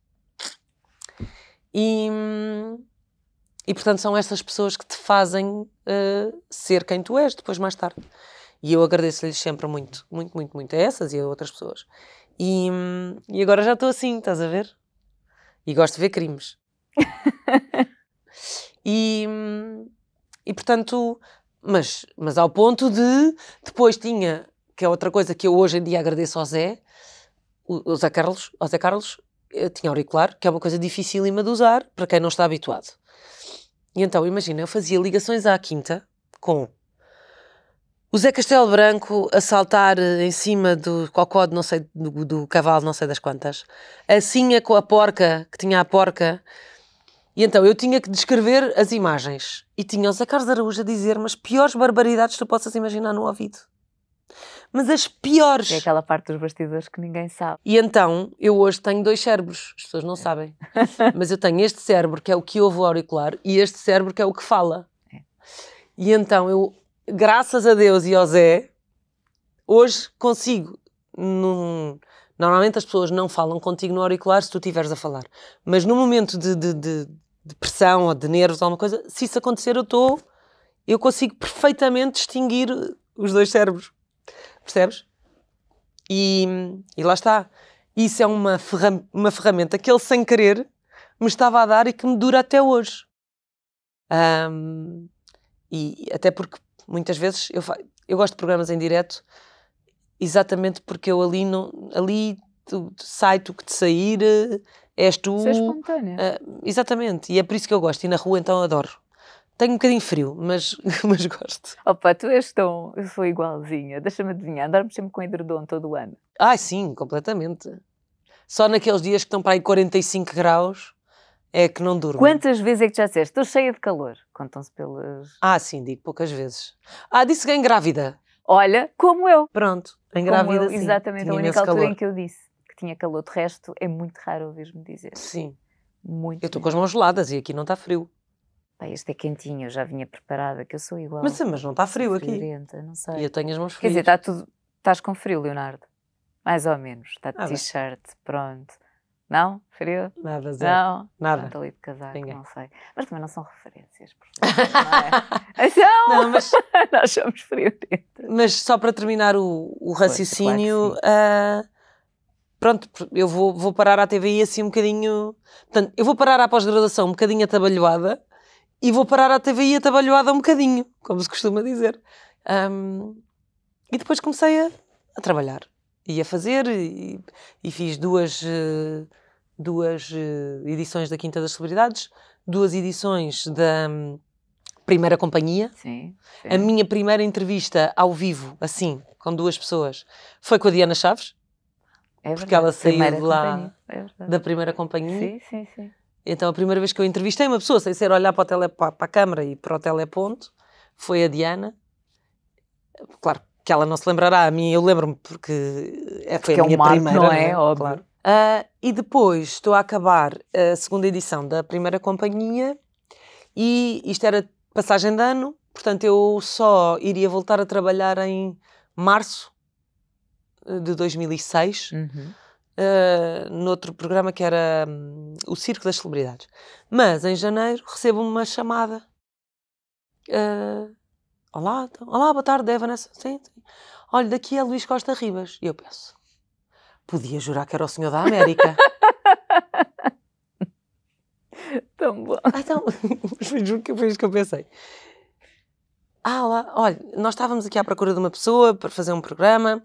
Speaker 2: E. Hum, e portanto são essas pessoas que te fazem uh, ser quem tu és depois mais tarde. E eu agradeço-lhes sempre muito, muito, muito, muito a essas e a outras pessoas. E, e agora já estou assim, estás a ver? E gosto de ver crimes. e, e portanto, mas, mas ao ponto de depois tinha, que é outra coisa que eu hoje em dia agradeço ao Zé, o, o Zé Carlos, ao Zé Carlos, eh, tinha auricular, que é uma coisa dificílima de usar para quem não está habituado. E então, imagina, eu fazia ligações à quinta com o Zé Castelo Branco a saltar eh, em cima do cocó não sei, do, do cavalo, não sei das quantas, assim a a com a porca, que tinha a porca. E então eu tinha que descrever as imagens e tinha o Zé Carlos Araújo a dizer mas piores barbaridades que tu possas imaginar no ouvido mas as piores. É aquela parte dos bastidores que ninguém sabe. E então, eu hoje tenho dois cérebros, as pessoas não sabem. mas eu tenho este cérebro que é o que ouve o auricular e este cérebro que é o que fala. É. E então, eu, graças a Deus e ao Zé, hoje consigo. Num... Normalmente as pessoas não falam contigo no auricular se tu estiveres a falar. Mas no momento de, de, de, de pressão ou de nervos ou alguma coisa, se isso acontecer, eu estou. Eu consigo perfeitamente distinguir os dois cérebros. Percebes? E, e lá está. Isso é uma, ferram uma ferramenta que ele, sem querer, me estava a dar e que me dura até hoje. Um, e até porque muitas vezes eu, eu gosto de programas em direto exatamente porque eu ali, não, ali tu, tu, sai tu que te sair, eh, és tu. é espontânea. Uh, exatamente, e é por isso que eu gosto. E na rua então adoro. Tenho um bocadinho frio, mas, mas gosto. Opa, tu és
Speaker 1: tão. Eu sou igualzinha. Deixa-me adivinhar, andarmos sempre com
Speaker 2: edredom todo o ano. Ah, sim, completamente. Só naqueles dias que estão para aí 45 graus é que não durmo.
Speaker 1: Quantas vezes é que já disseste? Estou cheia de calor.
Speaker 2: Contam-se pelas. Ah, sim, digo poucas vezes. Ah, disse que é grávida. Olha, como eu. Pronto, engrávida como eu, sim. Exatamente, tinha a única altura calor. em que
Speaker 1: eu disse que tinha calor. De resto, é muito raro ouvir-me dizer. Sim. Muito. Eu estou com as mãos geladas e aqui não está frio. Pá, este é quentinho, eu já vinha preparada, que eu sou igual. Mas, mas não está frio aqui. Não sei. E eu tenho as mãos frias. Quer dizer, está tudo. Estás com frio, Leonardo? Mais ou menos. Está de t-shirt, pronto. Não? Frio? Nada, zero. Não? Nada. Estou ali de casaco, Ninguém. não sei. Mas também não são referências, portanto,
Speaker 2: não é? então, não, mas... nós somos frio dentro. Mas só para terminar o, o raciocínio, ah, pronto, eu vou, vou parar à TVI assim um bocadinho... Portanto, eu vou parar à pós-graduação um bocadinho atabalhoada, e vou parar à TVI atabalhoada um bocadinho, como se costuma dizer. Um, e depois comecei a, a, trabalhar e a fazer, e, e fiz duas, eh, duas eh, edições da Quinta das Celebridades, duas edições da hum, Primeira Companhia. Sim, sim. A minha primeira entrevista ao vivo, assim, com duas pessoas, foi com a Diana Chaves, é porque ela saiu de lá é da Primeira Companhia. Sim, sim, sim. Então, a primeira vez que eu entrevistei uma pessoa, sem ser olhar para, tele, para, a câmara e para o teleponto, foi a Diana. Claro que ela não se lembrará, a mim eu lembro-me porque é, foi porque a minha é um marco, primeira. Não é? Né? Claro. Uh, e depois estou a acabar a segunda edição da primeira companhia e isto era passagem de ano, portanto eu só iria voltar a trabalhar em março eh, de 2006. Uhum uh, noutro programa que era um, o Circo das Celebridades. Mas em janeiro recebo uma chamada. Uh, olá, então, olá, boa tarde, é Sim, sim. Olha, daqui é Luís Costa Ribas. E eu penso, podia jurar que era o senhor da América. Tão bom. Ah, então, foi juro que foi isso que eu pensei. Ah, olá, olha, nós estávamos aqui à procura de uma pessoa para fazer um programa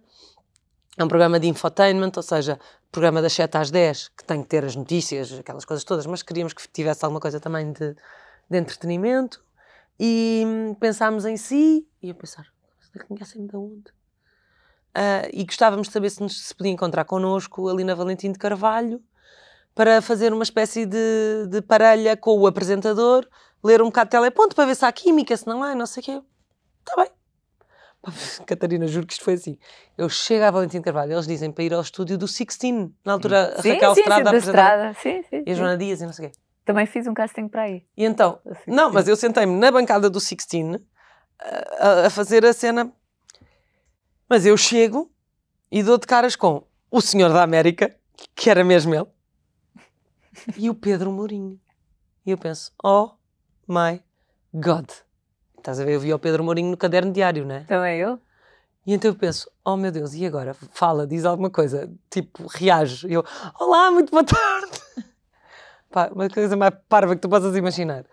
Speaker 2: é um programa de infotainment, ou seja, programa das 7 às 10, que tem que ter as notícias, aquelas coisas todas, mas queríamos que tivesse alguma coisa também de, de entretenimento. E hum, pensámos em si, e eu pensar, conhecem-me de onde? Uh, e gostávamos de saber se nos se podia encontrar connosco ali na Valentim de Carvalho para fazer uma espécie de, de parelha com o apresentador, ler um bocado de teleponto para ver se há química, se não há, não sei o quê. Está bem. Catarina, juro que isto foi assim. Eu chego à Valentim Carvalho, eles dizem para ir ao estúdio do Sixteen, na altura sim, Raquel sim, Estrada. Sim, da Estrada. Sim, sim, e a Joana Dias e não sei o quê.
Speaker 1: Também fiz um casting para aí.
Speaker 2: E então, assim, não, mas eu sentei-me na bancada do Sixteen eh, a, a, fazer a cena. Mas eu chego e dou de caras com o Senhor da América, que era mesmo ele, e o Pedro Mourinho. E eu penso, oh my God. Estás a ver? Eu vi o Pedro Mourinho no caderno diário, não é? Também eu. E então eu penso, oh meu Deus, e agora? Fala, diz alguma coisa, tipo, reage. E eu, olá, muito boa tarde. Pá, uma coisa mais parva que tu possas imaginar.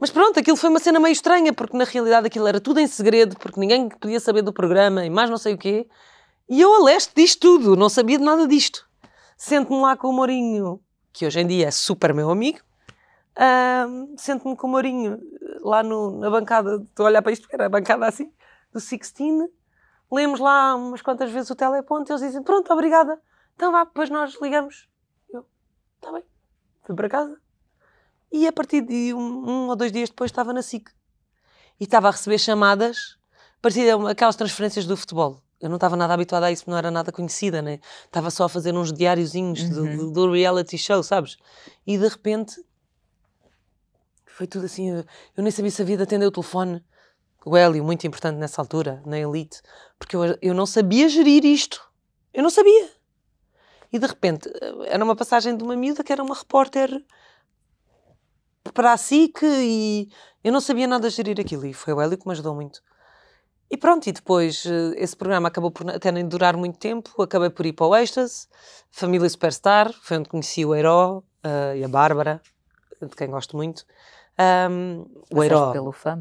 Speaker 2: Mas pronto, aquilo foi uma cena meio estranha, porque na realidade aquilo era tudo em segredo, porque ninguém podia saber do programa e mais não sei o quê. E eu, a leste, diz tudo, não sabia de nada disto. Sento-me lá com o Mourinho, que hoje em dia é super meu amigo, uh, sento-me com o Mourinho lá no, na bancada, estou a olhar para isto porque era a bancada assim, do Sixteen, lemos lá umas quantas vezes o teleponto e eles dizem, pronto, obrigada, então vá, depois nós ligamos. Eu, está bem, fui para casa. E a partir de um, um, ou dois dias depois estava na SIC. E estava a receber chamadas, partir aquelas transferências do futebol. Eu não estava nada habituada a isso, não era nada conhecida, né? Estava só a fazer uns diáriozinhos uhum. do, do reality show, sabes? E de repente foi tudo assim. Eu, nem sabia se havia de atender o telefone. O Hélio, muito importante nessa altura, na Elite, porque eu, eu não sabia gerir isto. Eu não sabia. E de repente, era uma passagem de uma miúda que era uma repórter para a SIC e eu não sabia nada gerir aquilo. E foi o Hélio que me ajudou muito. E pronto, e depois eh, esse programa acabou por até nem durar muito tempo, acabei por ir para o Êxtase, Família Superstar, foi onde conheci o Herói uh, eh, e a Bárbara, de quem gosto muito. Um, o herói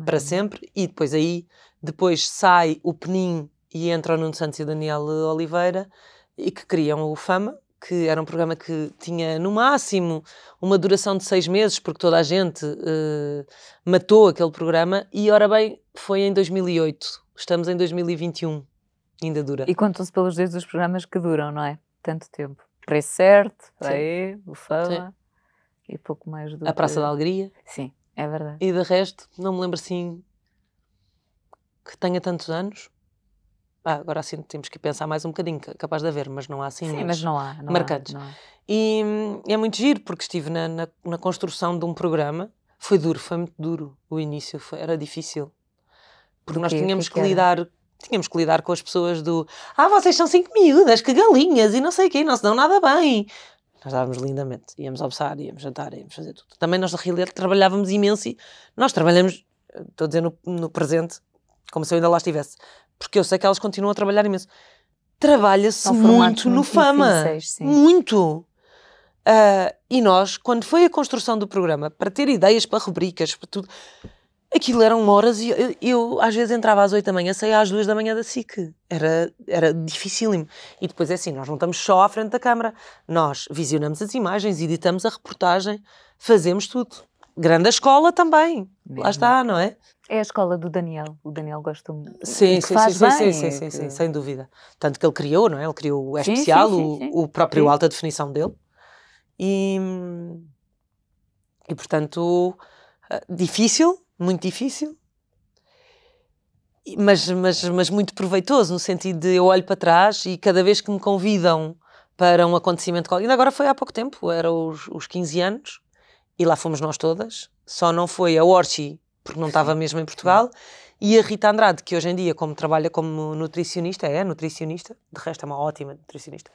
Speaker 2: para é? sempre e depois aí depois sai o Penin e entra o Nuno Santos e o Daniel Oliveira e que criam o Fama que era um programa que tinha no máximo uma duração de seis meses porque toda a gente uh, matou aquele programa e ora bem foi em 2008 estamos em 2021 ainda dura e
Speaker 1: contam-se pelos dias dos programas que duram não é tanto tempo preço certo aí o Fama Sim. e pouco mais do a Praça que... da
Speaker 2: Alegria sim é verdade. E de resto, não me lembro assim que tenha tantos anos. Ah, agora assim temos que pensar mais um bocadinho, capaz de haver, mas não há assim. Sim, mas não há. Não marcantes. Há, não há. E hum, é muito giro, porque estive na, na, na, construção de um programa. Foi duro, foi muito duro. O início foi, era difícil. Porque nós tínhamos que, é que, que lidar tínhamos que lidar com as pessoas do ah, vocês são cinco miúdas, que galinhas e não sei o quê, não se dão nada bem. Nós estávamos lindamente. Íamos almoçar, íamos jantar, íamos fazer tudo. Também nós, na realidade, trabalhávamos imenso e nós trabalhamos, estou a dizer, no, no presente, como se eu ainda lá estivesse. Porque eu sei que elas continuam a trabalhar imenso. Trabalha-se muito, muito no Fama. Difíceis, muito! Uh, e nós, quando foi a construção do programa, para ter ideias para rubricas, para tudo, Aquilo eram horas e eu, eu, às vezes entrava às 8 da manhã, saía às 2 da manhã da SIC. Era, era dificílimo. E depois é assim, nós não estamos só à frente da câmara. Nós visionamos as imagens, editamos a reportagem, fazemos tudo. Grande escola também. Mesmo. Lá está, não é? É a escola do Daniel. O Daniel gosta muito. Sim, sim, sim, sim, é sim, sim, sim, sim, sem dúvida. Tanto que ele criou, não é? Ele criou o especial, sim, sim, o, o, próprio alta definição dele. E, hum, e portanto, ah, difícil, muito difícil, mas, mas, mas muito proveitoso, no sentido de eu olho para trás e cada vez que me convidam para um acontecimento. Ainda agora foi há pouco tempo, eram os, os 15 anos, e lá fomos nós todas. Só não foi a Orchi, porque não estava mesmo em Portugal, e a Rita Andrade, que hoje em dia, como trabalha como nutricionista, é nutricionista, de resto é uma ótima nutricionista.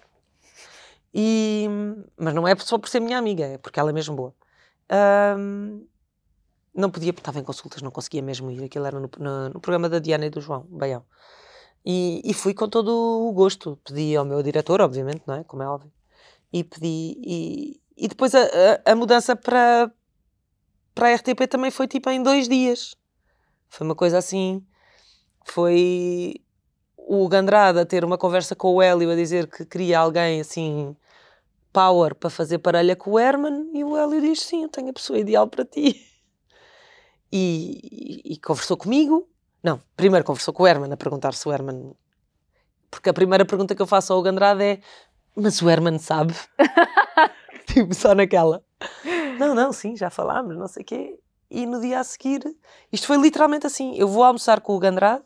Speaker 2: E, mas não é só por ser minha amiga, é porque ela é mesmo boa. Um, não podia, porque estava em consultas, não conseguia mesmo ir. Aquilo era no, no, no programa da Diana e do João Baião. E, e, fui com todo o gosto. Pedi ao meu diretor, obviamente, não é? Como é óbvio. E pedi. E, e depois a, a, a mudança para, para a RTP também foi tipo em dois dias. Foi uma coisa assim. Foi o Gandrada ter uma conversa com o Hélio a dizer que queria alguém assim power para fazer parelha com o Herman e o Hélio diz sim, eu tenho a pessoa ideal para ti. e, e, conversou comigo. Não, primeiro conversou com o Herman a perguntar se o Herman. Porque a primeira pergunta que eu faço ao Gandrade é: Mas o Herman sabe? tipo, só naquela. Não, não, sim, já falámos, não sei o quê. E no dia a seguir, isto foi literalmente assim: eu vou almoçar com o Gandrade,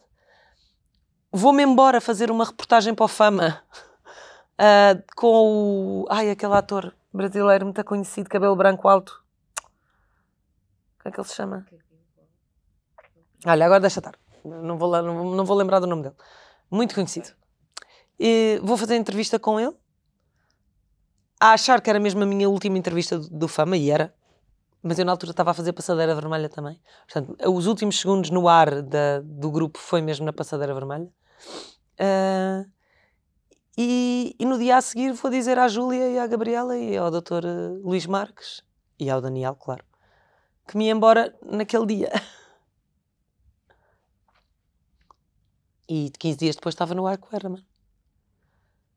Speaker 2: vou-me embora fazer uma reportagem para o Fama uh, com o. Ai, aquele ator brasileiro muito conhecido, cabelo branco alto. Como é que ele se chama? Olha, agora deixa estar. Não vou, não, não vou lembrar do nome dele. Muito conhecido. E vou fazer entrevista com ele. A achar que era mesmo a minha última entrevista do, do Fama, e era. Mas eu na altura estava a fazer passadeira vermelha também. Portanto, os últimos segundos no ar da, do grupo foi mesmo na passadeira vermelha. Uh, e, e, no dia a seguir vou dizer à Júlia e à Gabriela e ao Dr. Eh, Luís Marques e ao Daniel, claro, que me ia embora naquele dia. E 15 dias depois estava no arco Herman.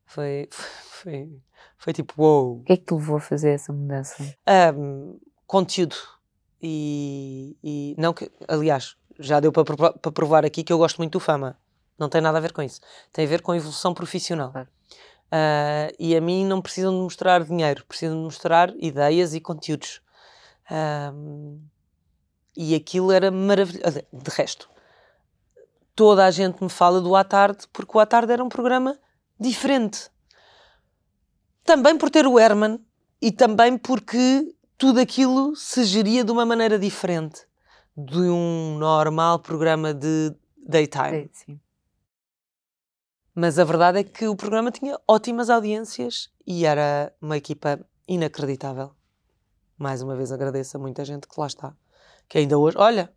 Speaker 2: Foi, foi,
Speaker 1: foi tipo, wow. O que é que te levou a fazer essa mudança?
Speaker 2: Um, conteúdo. E, e, não que, aliás, já deu para provar, para provar aqui que eu gosto muito do fama. Não tem nada a ver com isso. Tem a ver com evolução profissional. Uh, e a mim não precisam de mostrar dinheiro, precisam de mostrar ideias e conteúdos. Um, e aquilo era maravilhoso. De resto, toda a gente me fala do À Tarde, porque o À Tarde era um programa diferente. Também por ter o Herman e também porque tudo aquilo se geria de uma maneira diferente de um normal programa de daytime. Sim. Mas a verdade é que o programa tinha ótimas audiências e era uma equipa inacreditável. Mais uma vez agradeço a muita gente que lá está. Que ainda hoje, olha,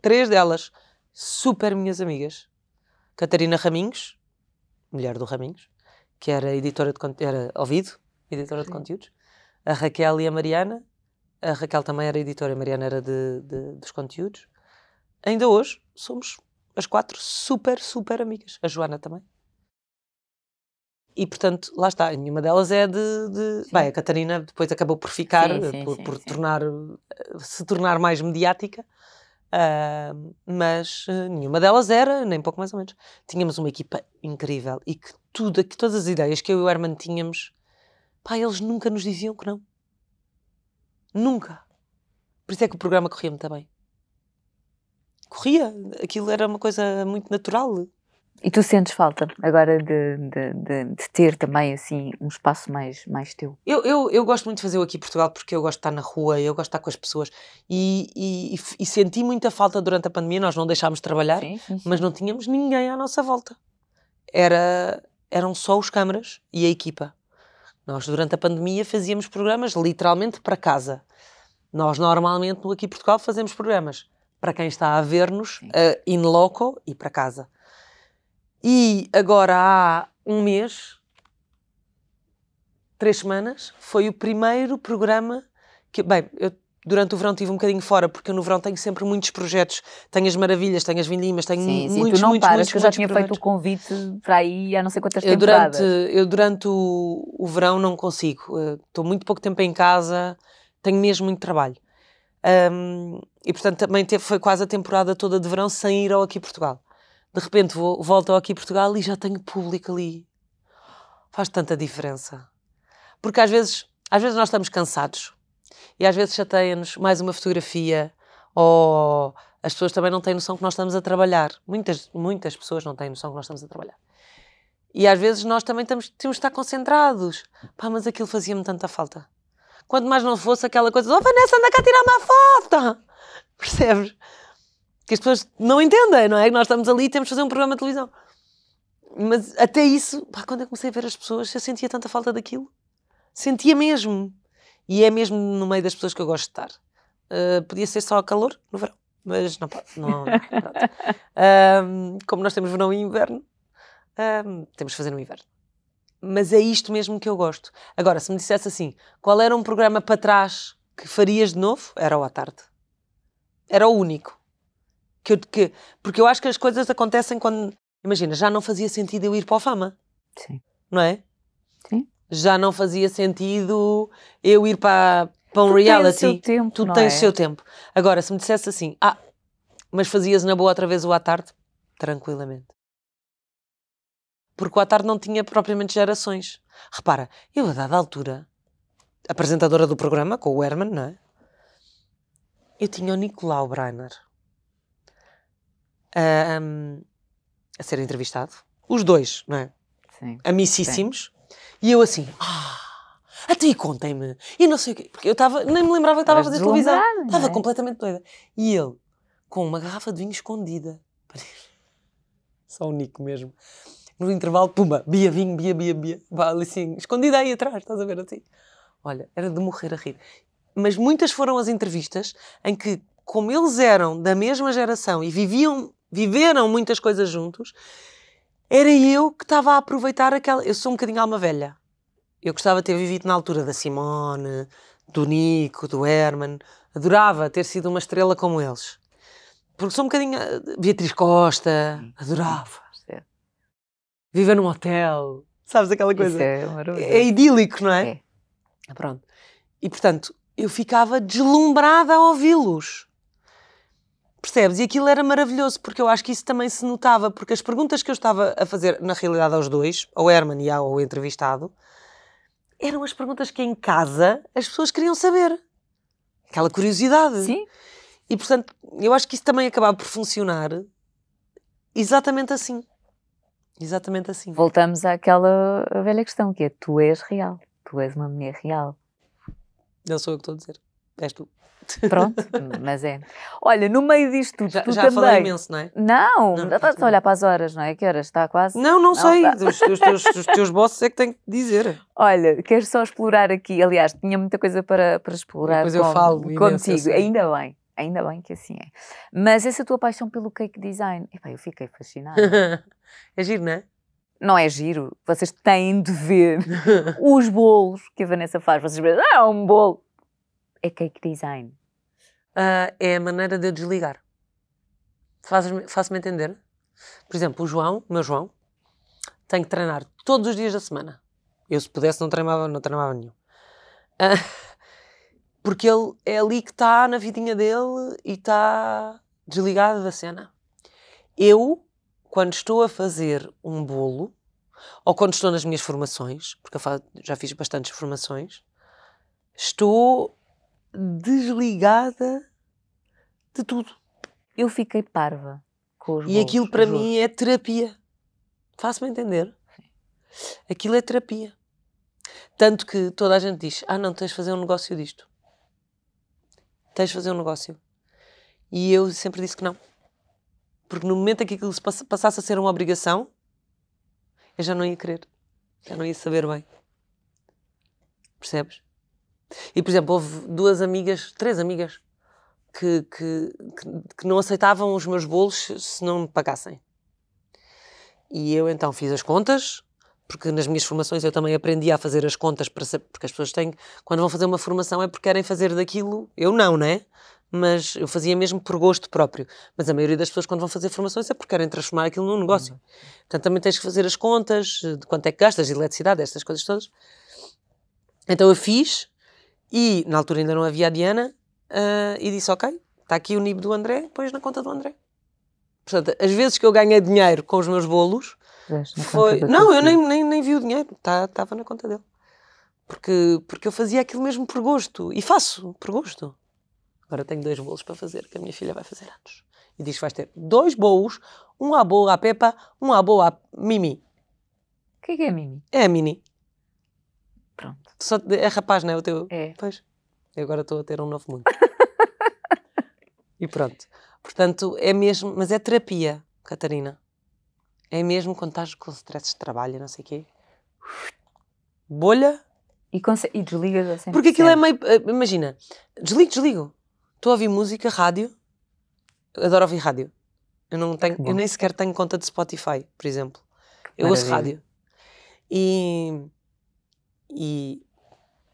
Speaker 2: três delas super minhas amigas. Catarina Raminhos, mulher do Raminhos, que era editora de era ouvido, editora Sim. de conteúdos. A Raquel e a Mariana. A Raquel também era editora, a Mariana era de, de, dos conteúdos. Ainda hoje somos as quatro super, super amigas. A Joana também. E, portanto, lá está. Nenhuma delas é de... de... Bem, a Catarina depois acabou por ficar, sim, sim, por, sim, por tornar, eh, se tornar mais mediática. Uh, mas uh, nenhuma delas era, nem pouco mais ou menos. Tínhamos uma equipa incrível e que tudo, que todas as ideias que eu e o Herman tínhamos, pá, eles nunca nos diziam que não. Nunca. Por isso é que o programa corria muito bem. Corria, aquilo era uma coisa muito natural.
Speaker 1: E tu sentes falta agora de, de, de, de, ter também assim um espaço mais, mais teu?
Speaker 2: Eu, eu, eu gosto muito de fazer o aqui Portugal porque eu gosto de estar na rua, eu gosto de estar com as pessoas e, e, e senti muita falta durante a pandemia. Nós não deixámos de trabalhar, sim, sim, sim. mas não tínhamos ninguém à nossa volta. Era, eram só os câmaras e a equipa. Nós durante a pandemia fazíamos programas literalmente para casa. Nós normalmente no Aqui Portugal fazemos programas para quem está a ver-nos uh, in loco e para casa e agora há um mês, três semanas, foi o primeiro programa que. Bem, eu durante o verão estive um bocadinho fora, porque eu no verão tenho sempre muitos projetos. Tenho as maravilhas, tenho as vindimas, tenho sim, sim, muitos, tu não muitos, paras, que eu já tinha feito
Speaker 1: o convite para aí há não sei quantas eu temporadas.
Speaker 2: eu durante o, o verão não consigo. Eh, estou muito pouco tempo em casa, tenho mesmo muito trabalho. Um, e portanto também teve, foi quase a temporada toda de verão sem ir ao Aqui Portugal de repente vou, volto aqui a Portugal e já tenho público ali. Faz tanta diferença. Porque às vezes, às vezes nós estamos cansados e às vezes chateia-nos mais uma fotografia ou as pessoas também não têm noção que nós estamos a trabalhar. Muitas, muitas pessoas não têm noção que nós estamos a trabalhar. E às vezes nós também temos temos de estar concentrados. Pá, mas aquilo fazia-me tanta falta. Quanto mais não fosse aquela coisa de oh, Vanessa, anda cá tirar uma foto! Percebes? que as pessoas não entendem, não é? Que nós estamos ali e temos de fazer um programa de televisão. Mas até isso, pá, quando eu comecei a ver as pessoas, eu sentia tanta falta daquilo. Sentia mesmo. E é mesmo no meio das pessoas que eu gosto de estar. Uh, podia ser só calor no verão, mas não pode. Não, uh, como nós temos verão e inverno, uh, temos de fazer no inverno. Mas é isto mesmo que eu gosto. Agora, se me dissesse assim, qual era um programa para trás que farias de novo? Era o à tarde. Era o único. Que, eu, que porque eu acho que as coisas acontecem quando. Imagina, já não fazia sentido eu ir para a fama. Sim. Não é? Sim. Já não fazia sentido eu ir para, para um tu reality. Tens tempo, tu tens é? o é? seu tempo. Agora, se me dissesse assim, ah, mas fazias na boa outra vez o à tarde, tranquilamente. Porque o à tarde não tinha propriamente gerações. Repara, eu a dada altura, apresentadora do programa, com o Herman, não é? Eu tinha o Nicolau Breiner a ser entrevistado. Os dois, não é? Sim. Amicíssimos. Sim. E eu assim, ah, até e contem-me. E não sei o quê. Porque eu estava, nem me lembrava que estava a fazer televisão. Estava é? completamente doida. E ele, com uma garrafa de vinho escondida. Só o Nico mesmo. No intervalo, pumba, bia vinho, bia, bia, bia. vale assim, escondida aí atrás, estás a ver assim. Olha, era de morrer a rir. Mas muitas foram as entrevistas em que, como eles eram da mesma geração e viviam viveram muitas coisas juntos, era eu que estava a aproveitar aquela. Eu sou um bocadinho alma velha. Eu gostava de ter vivido na altura da Simone, do Nico, do Herman. Adorava ter sido uma estrela como eles. Porque sou um bocadinho. Eh, Beatriz Costa, hum. adorava. Viver num hotel, sabes aquela coisa? Isso é, maravilhoso. é idílico, não é? é? Pronto. E portanto, eu ficava deslumbrada a ouvi-los. Percebes? E aquilo era maravilhoso, porque eu acho que isso também se notava, porque as perguntas que eu estava a fazer, na realidade, aos dois, ao Herman e ao entrevistado, eram as perguntas que em casa as pessoas queriam saber. Aquela curiosidade. Sim. E portanto, eu acho que isso também acabava por funcionar exatamente assim. Exatamente assim.
Speaker 1: Voltamos àquela velha questão que é: tu és real, tu és uma mulher real.
Speaker 2: eu sou eu que estou a dizer,
Speaker 1: és tu. Pronto, mas é. Olha, no meio disto tudo, já, tu já também... falei imenso, não é? Não, não, não estás a olhar para as horas, não é? Que horas está quase? Não, não, não sei. Tá. Os, os, teus, os teus
Speaker 2: bosses é que têm que dizer.
Speaker 1: Olha, quero só explorar aqui. Aliás, tinha muita coisa para, para explorar Depois com, eu falo contigo. Imenso, assim. Ainda bem. Ainda bem que assim é. Mas essa tua paixão pelo cake design, eu fiquei fascinada. é giro, não é? Não é giro. Vocês têm de ver os bolos que a Vanessa faz. Vocês pensam, ah, é um bolo. É cake
Speaker 2: design uh, é a maneira de eu desligar. Faço-me entender? Por exemplo, o João, o meu João, tem que treinar todos os dias da semana. Eu, se pudesse, não treinava, não treinava nenhum. Uh, porque ele é ali que está na vidinha dele e está desligado da cena. Eu, quando estou a fazer um bolo, ou quando estou nas minhas formações, porque eu já fiz bastantes formações, estou desligada de tudo. Eu fiquei parva com os E bolos, aquilo para mim é terapia. Faço-me entender. Sim. Aquilo é terapia. Tanto que toda a gente diz: Ah, não, tens de fazer um negócio disto. Tens de fazer um negócio. E eu sempre disse que não. Porque no momento em que aquilo passasse a ser uma obrigação, eu já não ia querer. Já não ia saber bem. Percebes? E, por exemplo, houve duas amigas, três amigas, que, que, que não aceitavam os meus bolos se não me pagassem. E eu então fiz as contas, porque nas minhas formações eu também aprendi a fazer as contas, para, porque as pessoas têm, quando vão fazer uma formação é porque querem fazer daquilo, eu não, né? Mas eu fazia mesmo por gosto próprio. Mas a maioria das pessoas, quando vão fazer formações, é porque querem transformar aquilo num negócio. Uhum. Portanto, também tens que fazer as contas, de quanto é que gastas, de eletricidade, estas coisas todas. Então eu fiz, e na altura ainda não havia a Diana, Uh, e disse: Ok, está aqui o NIB do André, pões na conta do André. Portanto, as vezes que eu ganhei dinheiro com os meus bolos, foi. Não, eu nem, nem, nem vi o dinheiro, estava tá, na conta dele. Porque, porque eu fazia aquilo mesmo por gosto. E faço, por gosto. Agora tenho dois bolos para fazer, que a minha filha vai fazer anos. E diz que vais ter dois bolos, um à boa à Peppa, um à boa à Mimi. O que é que é Mimi? É a Mini. Pronto. Só, é rapaz, não é o teu? É. Pois e agora estou a ter um novo mundo. e pronto. Portanto, é mesmo, mas é terapia, Catarina. É mesmo quando estás com stress de trabalho, não sei o quê. Bolha. E, e desligas assim. Porque aquilo é meio. Eh, imagina, desligo, desligo. Estou a ouvir música, rádio. Adoro ouvir rádio. Eu, não tenho, eu nem sequer tenho conta de Spotify, por exemplo. Eu Maravilha. ouço rádio. E. E.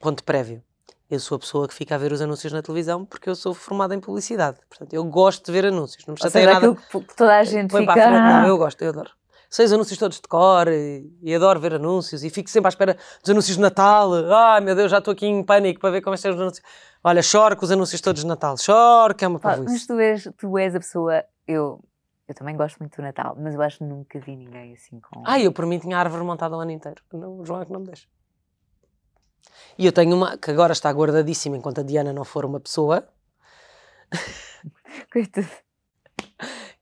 Speaker 2: Ponto prévio eu sou a pessoa que fica a ver os anúncios na televisão porque eu sou formada em publicidade. Portanto, eu gosto de ver anúncios. Não a ter nada. aquilo
Speaker 1: que toda a eh, gente Põe fica... não, ah. eu gosto,
Speaker 2: eu adoro. Sei os anúncios todos de cor e, e, adoro ver anúncios e fico sempre à espera dos anúncios de Natal. Ai, ah, meu Deus, já estou aqui em pânico para ver como é que são os anúncios. Olha, choro com os anúncios todos de Natal. Choro que é uma pavuice. Mas
Speaker 1: tu és, tu és a pessoa... Eu, eu também
Speaker 2: gosto muito do Natal, mas eu acho que nunca vi ninguém assim com... Ah, eu por mim tinha a árvore montada o ano inteiro. Não, o João é que não me deixa. E eu tenho uma que agora está guardadíssima enquanto a Diana não for uma pessoa.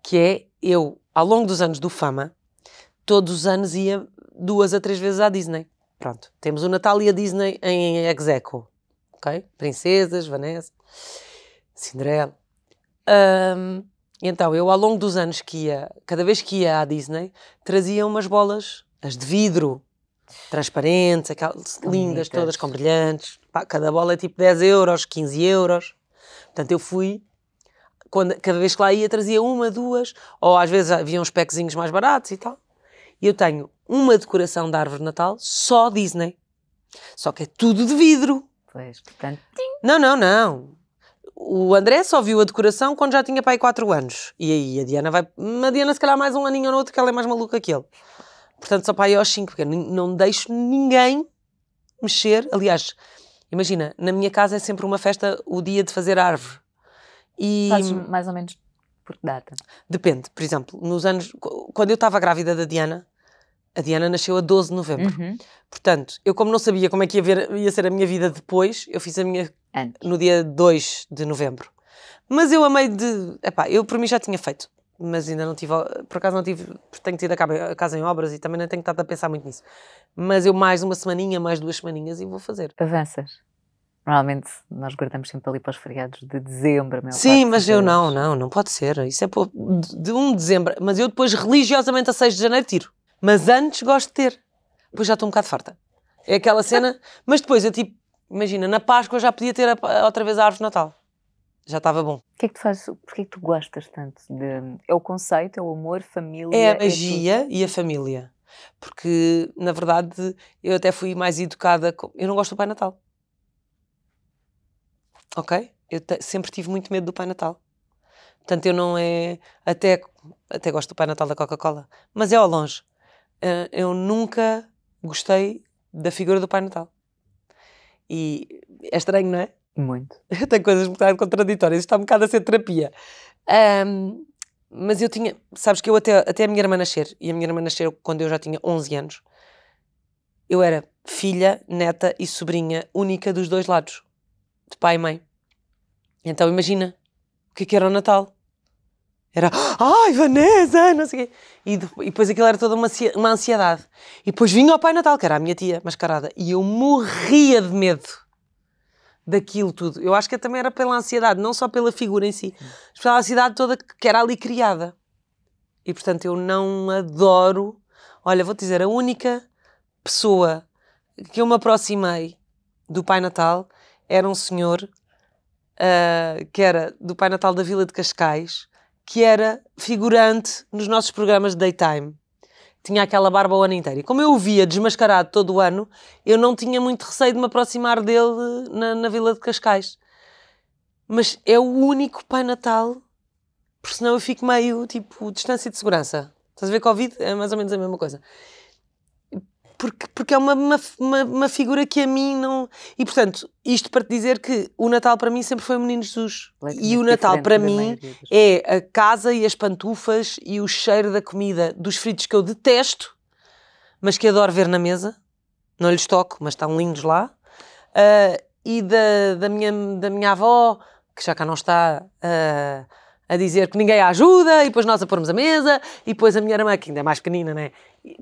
Speaker 2: que é eu, ao longo dos anos do Fama, todos os anos ia duas a três vezes à Disney. Pronto, temos o Natal e a Disney em execo. Ok? Princesas, Vanessa, Cinderela. Um, então, eu ao longo dos anos que ia, cada vez que ia à Disney, trazia umas bolas, as de vidro, transparentes, aquelas lindas, todas com brilhantes. Pá, cada bola é tipo 10 euros, 15 euros. Portanto, eu fui. Quando, cada vez que lá ia, trazia uma, duas, ou às vezes havia uns pequezinhos mais baratos e tal. E eu tenho uma decoração da de árvore de Natal só Disney. Só que é tudo de vidro. Pois, portanto. Não, não, não. O André só viu a decoração quando já tinha pai 4 anos. E aí a Diana vai. A Diana, se calhar, mais um aninho ou outro, que ela é mais maluca que ele. Portanto, só para aí aos 5, porque não deixo ninguém mexer. Aliás, imagina, na minha casa é sempre uma festa o dia de fazer árvore.
Speaker 1: E... Fazes mais ou menos
Speaker 2: por que data? Depende. Por exemplo, nos anos. Quando eu estava grávida da Diana, a Diana nasceu a 12 de novembro. Uhum. Portanto, eu, como não sabia como é que ia, ver, ia, ser a minha vida depois, eu fiz a minha. Antes. no dia 2 de novembro. Mas eu, amei de. Epá, eu por mim já tinha feito mas ainda não tive, por acaso não tive, tenho tido a casa em obras e também não tenho estado a pensar muito nisso. Mas eu mais uma semaninha, mais duas semaninhas e vou fazer.
Speaker 1: Avanças? Normalmente nós guardamos sempre ali para os feriados de dezembro, meu Sim, mas eu
Speaker 2: não, não, não pode ser. Isso é de, de 1 de dezembro, mas eu depois religiosamente a 6 de janeiro tiro. Mas antes gosto de ter. Depois já estou um bocado farta. É aquela cena, mas depois eu tipo, imagina, na Páscoa já podia ter a, outra vez a árvore de Natal já estava bom. O
Speaker 1: que é que tu fazes? Porquê é que tu gostas tanto de. É o conceito, é o amor, família. É a é magia
Speaker 2: é e a família. Porque, na verdade, eu até fui mais educada. Com... Eu não gosto do Pai Natal. Ok? Eu sempre tive muito medo do Pai Natal. Portanto, eu não é. Até, até gosto do Pai Natal da Coca-Cola, mas é ao longe. Eh, eu nunca gostei da figura do Pai Natal. E é estranho, não é? Muito. Eu tenho coisas um bocado contraditórias, isto está um bocado a ser terapia. Um, mas eu tinha, sabes que eu até, até a minha irmã nascer, e a minha irmã nasceu quando eu já tinha 11 anos, eu era filha, neta e sobrinha única dos dois lados, de pai e mãe. Então imagina, o que, é que era o Natal? Era, ai, Vanessa, não sei o quê. E, depois, aquilo era toda uma, uma ansiedade. E depois vinha o Pai Natal, que era a minha tia mascarada, e eu morria de medo daquilo tudo. Eu acho que também era pela ansiedade, não só pela figura em si, mas pela ansiedade toda que era ali criada. E portanto eu não adoro. Olha, vou -te dizer, a única pessoa que eu me aproximei do Pai Natal era um senhor uh, que era do Pai Natal da Vila de Cascais, que era figurante nos nossos programas de daytime tinha aquela barba o ano inteiro. E como eu o via desmascarado todo o ano, eu não tinha muito receio de me aproximar dele na, na Vila de Cascais. Mas é o único Pai Natal, porque senão eu fico meio, tipo, distância de segurança. Estás a ver Covid? É mais ou menos a mesma coisa porque, porque é uma, uma, uma, figura que a mim não. E portanto, isto para te dizer que o Natal para mim sempre foi o Menino Jesus. e o Natal para mim é a casa e as pantufas e o cheiro da comida, dos fritos que eu detesto, mas que adoro ver na mesa. Não lhes toco, mas estão lindos lá. Uh, e da, da, minha, da minha avó, que já cá não está. Uh, a dizer que ninguém a ajuda, e depois nós a pormos a mesa, e depois a minha irmã, que ainda é mais pequenina, né?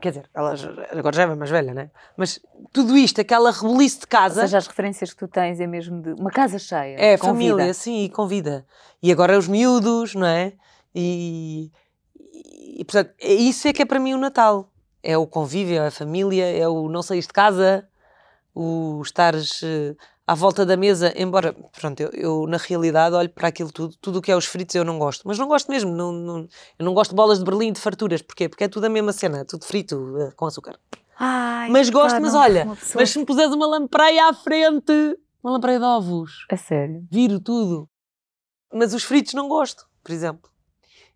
Speaker 2: Quer dizer, ela agora já é mais velha, né? Mas tudo isto, aquela rebelice de casa. Ou seja, as
Speaker 1: referências que tu tens é mesmo de uma casa cheia. É, convida. família,
Speaker 2: sim, e convida. E agora os miúdos, não é? E, e, e portanto, é isso é que é para mim o Natal. É o convívio, é a família, é o não sair de casa, o estares eh, à volta da mesa, embora, pronto, eu, eu, na realidade olho para aquilo tudo, tudo o que é os fritos eu não gosto, mas não gosto mesmo, não, não, eu não gosto de bolas de berlim, de farturas, porquê? Porque é tudo a mesma cena, é tudo frito, eh, com açúcar. Ai, mas gosto, mas olha, mas se me puseres uma lampreia à frente, uma lampreia de ovos. A sério? Viro tudo. Mas os fritos não gosto, por exemplo.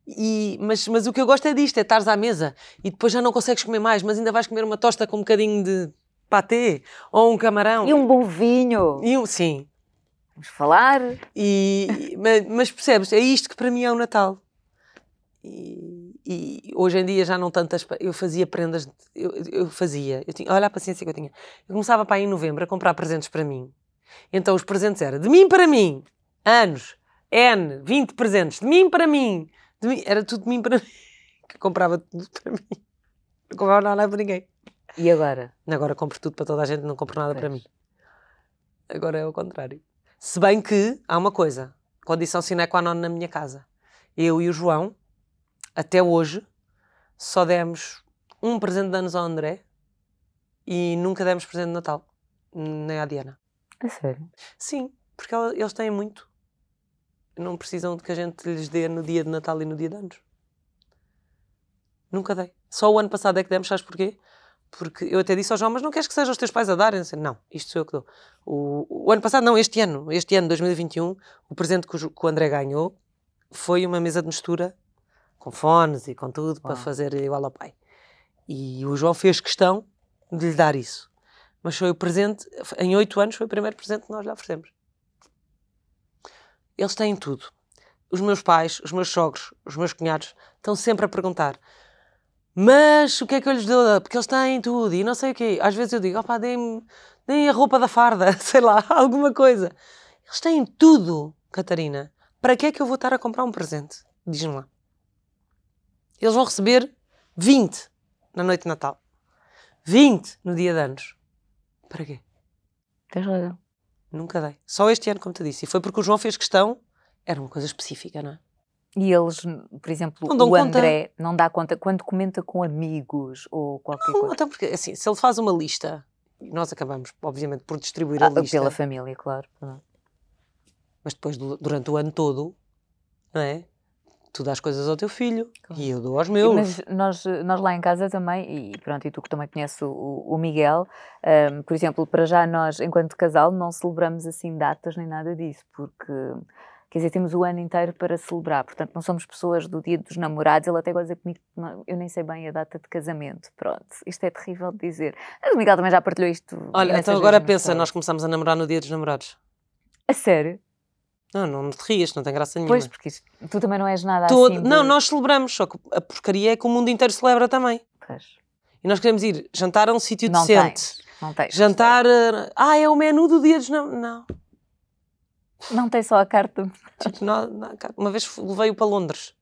Speaker 2: E, mas, mas o que eu gosto é disto, é estares à mesa e depois já não consegues comer mais, mas ainda vais comer uma tosta com um bocadinho de patê ou um camarão. E um bom vinho. E um, sim. Vamos falar. E, mas, mas percebes, é isto que para mim é o Natal. E, e, hoje em dia já não tantas. Eu fazia prendas, eu, eu fazia. Eu tinha, olha a paciência que eu tinha. Eu começava para aí em novembro a comprar presentes para mim. Então os presentes eram de mim para mim, anos, N, 20 presentes, de mim para mim, mim era tudo de mim para mim, que comprava tudo para mim. Não comprava nada para ninguém. E agora? Agora compro tudo para toda a gente, não compro nada pois. para mim. Agora é o contrário. Se bem que há uma coisa, condição sine qua non na minha casa. Eu e o João, até hoje, só demos um presente de anos ao André e nunca demos presente de Natal, nem à Diana. É sério? Sim, porque eles têm muito. Não precisam de que a gente lhes dê no dia de Natal e no dia de anos. Nunca dei. Só o ano passado é que demos, sabes porquê? Porque eu até disse ao João, mas não queres que sejam os teus pais a darem? Disse, não, isto sou eu que dou. O, o, ano passado, não, este ano, este ano, 2021, o presente que o, que o André ganhou foi uma mesa de mistura, com fones e com tudo, Uau. para fazer igual ao pai. E o João fez questão de lhe dar isso. Mas foi o presente, em oito anos, foi o primeiro presente que nós lhe oferecemos. Eles têm tudo. Os meus pais, os meus sogros, os meus cunhados estão sempre a perguntar: mas o que é que eu lhes dou? Porque eles têm tudo e não sei o quê. Às vezes eu digo, opá, deem deem a roupa da farda, sei lá, alguma coisa. Eles têm tudo, Catarina. Para que é que eu vou estar a comprar um presente? Diz-me lá. Eles vão receber 20 na noite de Natal. 20 no dia de anos. Para quê? Tens razão. Nunca dei. Só este ano, como te disse. E foi porque o João fez questão. Era uma coisa específica, não é?
Speaker 1: E eles, por exemplo, o André conta. não dá conta quando comenta com amigos ou qualquer não, coisa. até
Speaker 2: porque assim, se ele faz uma lista, nós acabamos, obviamente, por distribuir ah, a lista. Pela família, claro. Mas depois, durante o ano todo, não é? tu dás coisas ao teu filho claro. e eu dou aos meus. Mas
Speaker 1: nós, nós lá em casa também, e pronto, e tu que também conheces o, o Miguel, um, por exemplo, para já nós, enquanto casal, não celebramos assim datas nem nada disso, porque Quer dizer, temos o ano inteiro para celebrar, portanto, não somos pessoas do dia dos namorados. Ele até gosta de dizer comigo que eu nem sei bem a data de casamento. Pronto, isto é terrível de dizer. Mas o Miguel também já partilhou isto.
Speaker 2: Olha, então agora pensa, nós começamos a namorar no dia dos namorados. A sério? Não, não te rias, não tem graça nenhuma. Pois, porque tu também não és nada Todo, assim. De... Não, nós celebramos, só que a porcaria é que o mundo inteiro celebra também. Pois. E nós queremos ir jantar a um sítio decente. Tens, não tens. Jantar. Eh, ah, é o menu do dia dos. namorados. não. Não tem só a carta. Tipo, não, não, uma vez levei-o para Londres.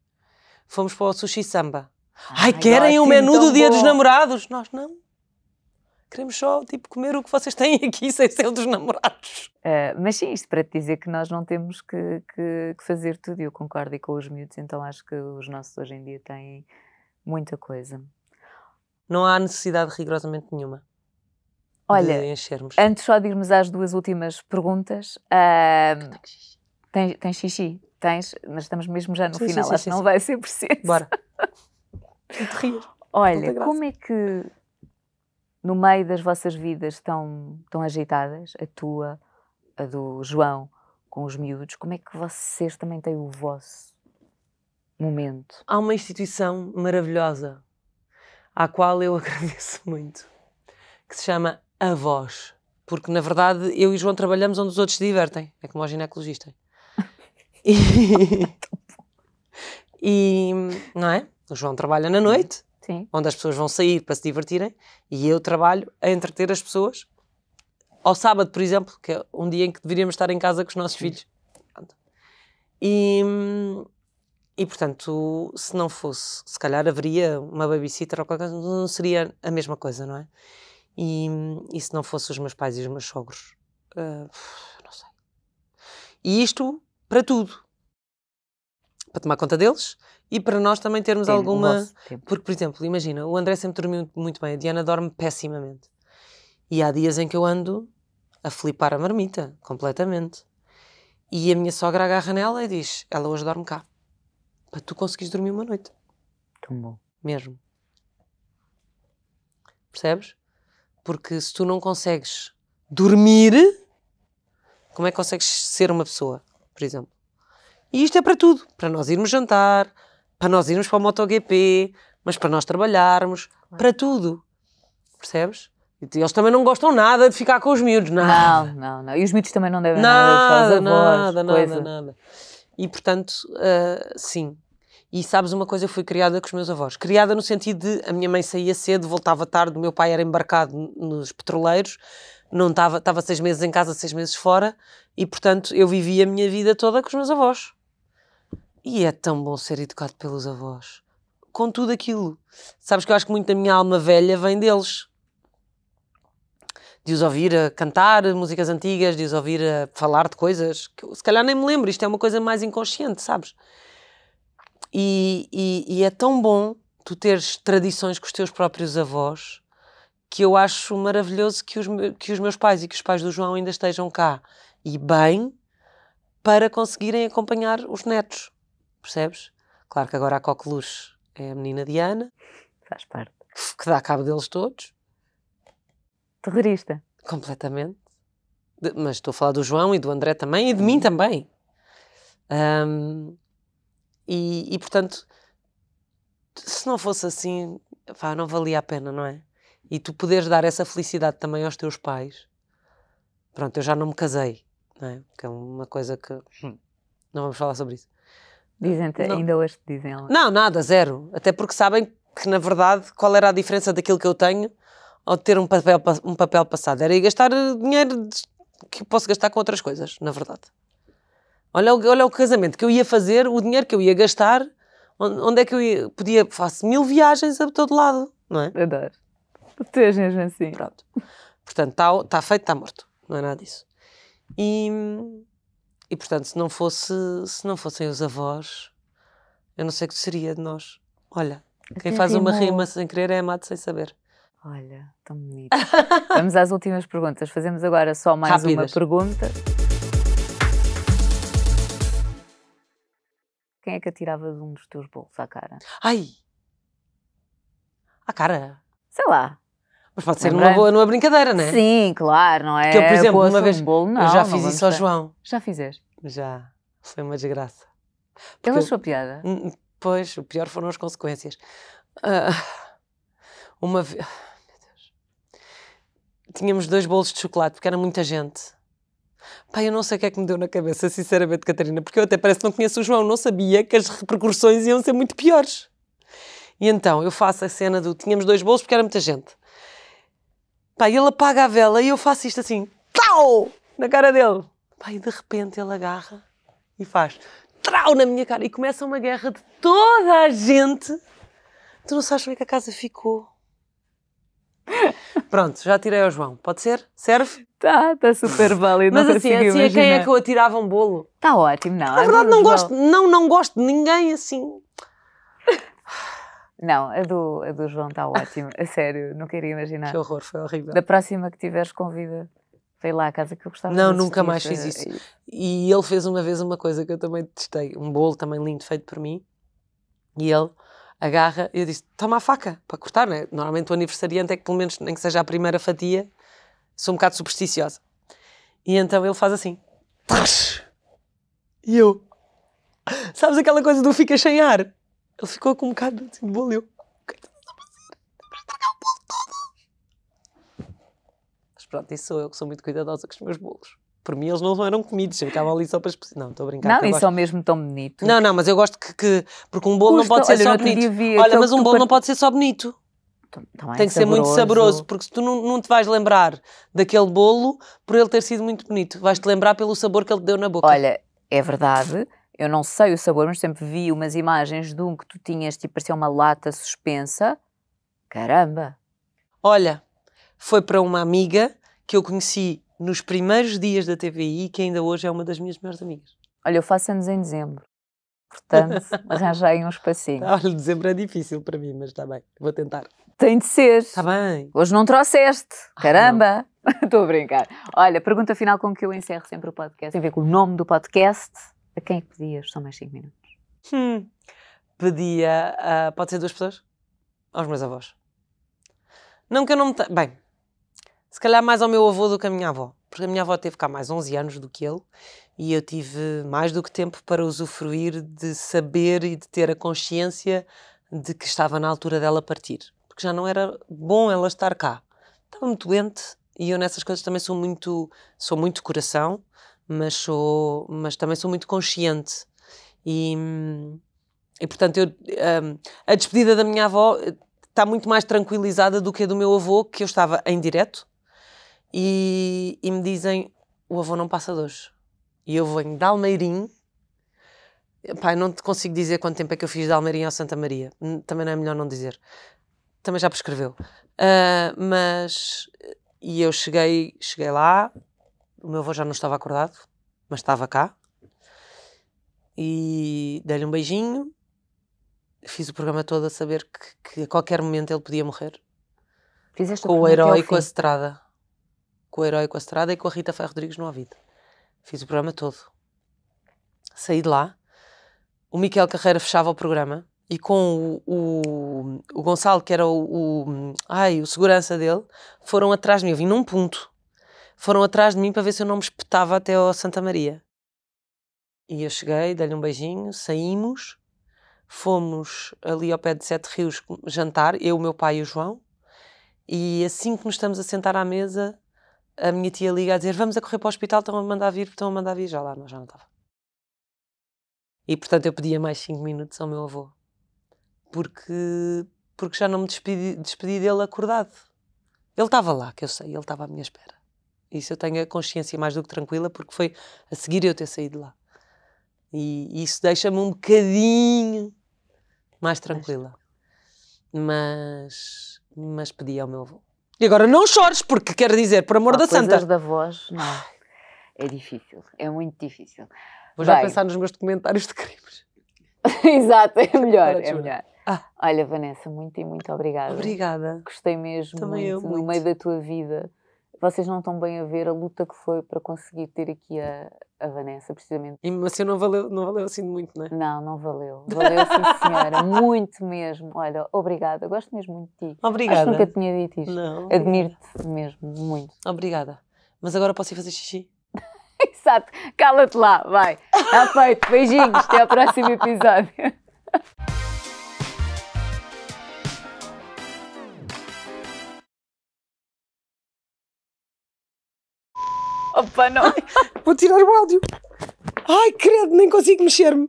Speaker 2: Fomos para o Sushi Samba. Ah, Ai, Ai querem o um menu do Dia bom. dos Namorados? Nós não. Queremos só tipo, comer o que vocês têm aqui sem ser dos
Speaker 1: namorados. Uh, mas sim, isto para te dizer que nós não temos que, que, que fazer tudo. Eu concordo e com os miúdos, então acho que os nossos hoje em dia têm
Speaker 2: muita coisa. Não há necessidade rigorosamente nenhuma. Olha, enchermos. antes
Speaker 1: só de irmos às duas últimas perguntas. Uh, tens, tens xixi? Tens, mas estamos mesmo já no sim, final, sim, acho que não vai ser preciso. Bora. rir. Olha, como é que no meio das vossas vidas tão, tão agitadas, a tua, a do João, com os miúdos, como é que vocês também têm o vosso momento?
Speaker 2: Há uma instituição maravilhosa à qual eu agradeço muito, que se chama a voz. Porque, na verdade, eu e João trabalhamos onde os outros se divertem. É como o ginecologista. E... e, não é? O João trabalha na noite, Sim. onde as pessoas vão sair para se divertirem, e eu trabalho a entreter as pessoas. Ao sábado, por exemplo, que é um dia em que deveríamos estar em casa com os nossos Sim. filhos. E, e portanto, se não fosse, se calhar haveria uma babysitter ou qualquer coisa, não seria a mesma coisa, não é? E, e se não fossem os meus pais e os meus sogros, uh, não sei. E isto para tudo. Para tomar conta deles e para nós também termos Tem, alguma. Porque, por exemplo, imagina, o André sempre dormiu muito bem, a Diana dorme pessimamente. E há dias em que eu ando a flipar a marmita, completamente. E a minha sogra agarra nela e diz: Ela hoje dorme cá. Para tu conseguires dormir uma noite. Tão bom. Mesmo. Percebes? Porque se tu não consegues dormir, como é que consegues ser uma pessoa, por exemplo? E isto é para tudo. Para nós irmos jantar, para nós irmos para o MotoGP, mas para nós trabalharmos, claro. para tudo. Percebes? E eles também não gostam nada de ficar com os miúdos, nada. Não, não, não. E os miúdos também não devem nada, nada, avós, nada, coisa. nada, nada. E portanto, uh, sim, e sabes uma coisa, eu fui criada com os meus avós. Criada no sentido de a minha mãe saía cedo, voltava tarde, o meu pai era embarcado nos petroleiros, não estava, estava seis meses em casa, seis meses fora, e portanto eu vivia a minha vida toda com os meus avós. E é tão bom ser educado pelos avós. Com tudo aquilo. Sabes que eu acho que muito da minha alma velha vem deles. De os ouvir a cantar músicas antigas, de os ouvir a falar de coisas que eu, se calhar nem me lembro. Isto é uma coisa mais inconsciente, sabes? E, e, e é tão bom tu teres tradições com os teus próprios avós que eu acho maravilhoso que os, que os meus pais e que os pais do João ainda estejam cá e bem para conseguirem acompanhar os netos, percebes? Claro que agora a coqueluche é a menina Diana. Faz parte. Que dá cabo deles todos. Terrorista. Completamente. De, mas estou a falar do João e do André também e de mim também. Um, e, e portanto, se não fosse assim, pá, não valia a pena, não é? E tu poderes dar essa felicidade também aos teus pais. Pronto, eu já não me casei, não é? Que é uma coisa que. Hum. Não vamos falar sobre isso. Dizem não. ainda hoje te dizem lá. Não, nada, zero. Até porque sabem que, na verdade, qual era a diferença daquilo que eu tenho ao ter um papel, um papel passado? Era ir gastar dinheiro que posso gastar com outras coisas, na verdade. Olha, olha o casamento que eu ia fazer, o dinheiro que eu ia gastar, onde, é que eu ia, podia, faço mil viagens a todo lado, não é? Adoro. Tu és mesmo assim. Pronto. Portanto, está tá feito, está morto. Não é nada disso. E, e portanto, se não, fosse, se não fossem os avós, eu não sei o que seria de nós. Olha, quem faz rimou. uma rima sem querer é amado sem saber. Olha, tão bonito. Vamos às últimas
Speaker 1: perguntas. Fazemos agora só mais Rápidas. uma pergunta. Quem é que atirava de um dos teus bolos à cara? Ai!
Speaker 2: À cara? Sei lá. Mas pode ser numa, boa, numa brincadeira, não é? Sim,
Speaker 1: claro, não é? Porque eu, por exemplo, uma vez. Um bolo, não, eu já fiz isso ao João.
Speaker 2: Já fizeste? Já. Foi uma desgraça. Porque Ele achou piada? Hum, hum, pois, o pior foram as consequências. Uh, uma vez. Deus. Tínhamos dois bolos de chocolate, porque era muita gente. Pá, eu não sei o que é que me deu na cabeça, sinceramente, Catarina, porque eu até parece que não conheço o João, não sabia que as repercussões iam ser muito piores. E então eu faço a cena do tínhamos dois bolos porque era muita gente. Pá, ele apaga a vela e eu faço isto assim, tau! Na cara dele. Pá, e de repente ele agarra e faz trau na minha cara e começa uma guerra de toda a gente. Tu não sabes como é que a casa ficou. Pronto, já tirei ao João. Pode ser? Serve? Tá, tá super válido. Mas assim, assim a quem é que eu atirava um bolo? Está ótimo,
Speaker 1: não. Na é verdade, não gosto,
Speaker 2: não, não gosto de ninguém assim.
Speaker 1: Não, a do, a do João está ótima. A sério, não queria imaginar. Que horror, foi horrível. Da próxima que tiveres convida, foi lá a casa que eu gostava Não, nunca mais fiz isso.
Speaker 2: E ele fez uma vez uma coisa que eu também testei. Um bolo também lindo, feito por mim. E ele agarra, eu disse, toma a faca para cortar, né? Normalmente o aniversariante é que pelo menos, nem que seja a primeira fatia, sou um bocado supersticiosa. E então ele faz assim, e eu, sabes aquela coisa do fica sem ar? Ele ficou com um bocado estragar assim, o bolo, todo? Mas pronto, isso sou eu que sou muito cuidadosa com os meus bolos por mim eles não eram comidos, eu ficava ali só para Não, estou a brincar. Não, isso gosto...
Speaker 1: é mesmo tão bonito. Não,
Speaker 2: não, mas eu gosto que. que... Porque um bolo Custa, não pode ser olha, só bonito. olha, mas um bolo não pode ser só bonito. Então, então é Tem que saboroso. ser muito saboroso, porque se tu não, não te vais lembrar daquele bolo por ele ter sido muito bonito, vais-te lembrar pelo sabor que ele te deu na boca. Olha, é verdade,
Speaker 1: eu não sei o sabor, mas sempre vi umas imagens de um que tu tinhas, tipo, parecia uma lata suspensa. Caramba!
Speaker 2: Olha, foi para uma amiga que eu conheci nos primeiros dias da TVI, que ainda hoje é uma das minhas melhores amigas. Olha, eu faço anos em dezembro. Portanto, arranjei é um espacinho. Olha, dezembro é difícil para mim, mas está bem, vou tentar.
Speaker 1: Tem de ser. Está bem. Hoje não trouxeste. Ah, Caramba! Estou a brincar. Olha, pergunta final com que eu encerro sempre o podcast. Tem a ver com o nome do podcast. A quem é que pedias? São mais 5 minutos.
Speaker 2: Hum, pedia. Uh, pode ser duas pessoas? Aos meus avós. Não que eu não me. Bem, se calhar mais ao meu avô do que à minha avó, porque a minha avó teve cá mais 11 anos do que ele e eu tive mais do que tempo para usufruir de saber e de ter a consciência de que estava na altura dela partir, porque já não era bom ela estar cá. Estava muito doente e eu nessas coisas também sou muito sou muito coração, mas sou mas também sou muito consciente e e portanto eu hum, a despedida da minha avó eh, está muito mais tranquilizada do que a do meu avô que eu estava em direto e, e me dizem: o avô não passa de hoje. E eu venho de Almeirim. Pai, não te consigo dizer quanto tempo é que eu fiz de Almeirim ao Santa Maria. Também não é melhor não dizer. Também já prescreveu. Uh, mas. E eu cheguei, cheguei lá, o meu avô já não estava acordado, mas estava cá. E dei-lhe um beijinho. Fiz o programa todo a saber que, que a qualquer momento ele podia morrer. Fizeste com o, o herói com a estrada com o Herói, com a Estrada e com a Rita Ferro Rodrigues no Ouvido. Fiz o programa todo. Saí de lá, o Miquel Carreira fechava o programa e com o, o, o Gonçalo, que era o, o, ai, o segurança dele, foram atrás de mim. Eu vim num ponto. Foram atrás de mim para ver se eu não me espetava até ao Santa Maria. E eu cheguei, dei-lhe um beijinho, saímos, fomos ali ao pé de Sete Rios jantar, eu, o meu pai e o João. E assim que nos estamos a sentar à mesa, a minha tia liga a dizer: Vamos a correr para o hospital, estão a mandar vir, estão a mandar vir. Já lá, Mas já não estava. E portanto eu pedia mais 5 minutos ao meu avô, porque, porque já não me despedi, despedi dele acordado. Ele estava lá, que eu sei, ele estava à minha espera. Isso eu tenho a consciência mais do que tranquila, porque foi a seguir eu ter saído lá. E isso deixa-me um bocadinho mais tranquila. Mas, mas pedi ao meu avô. E agora não chores, porque quer dizer, por amor da santa. da voz, não. É difícil,
Speaker 1: é muito difícil. Vou Bem, já pensar nos meus documentários de crimes. Exato, é melhor, é melhor. Ah. Olha, Vanessa, muito e muito obrigada. Obrigada. Gostei mesmo muito, eu, muito. no meio da tua vida vocês não estão bem a ver a luta que foi para conseguir ter aqui a, a Vanessa, precisamente.
Speaker 2: E, mas assim não valeu,
Speaker 1: não valeu assim muito, não é? Não, não valeu. Valeu, sim, senhora. muito mesmo. Olha, obrigada. Gosto mesmo muito de ti. Obrigada. Acho que nunca tinha dito isto. Não. Admiro-te mesmo, muito. Obrigada.
Speaker 2: Mas agora posso ir fazer xixi?
Speaker 1: Exato. Cala-te lá, vai. Está feito. Beijinhos. Até ao próximo episódio. Opa, não. Vou tirar o áudio. Ai, credo, nem consigo mexer-me.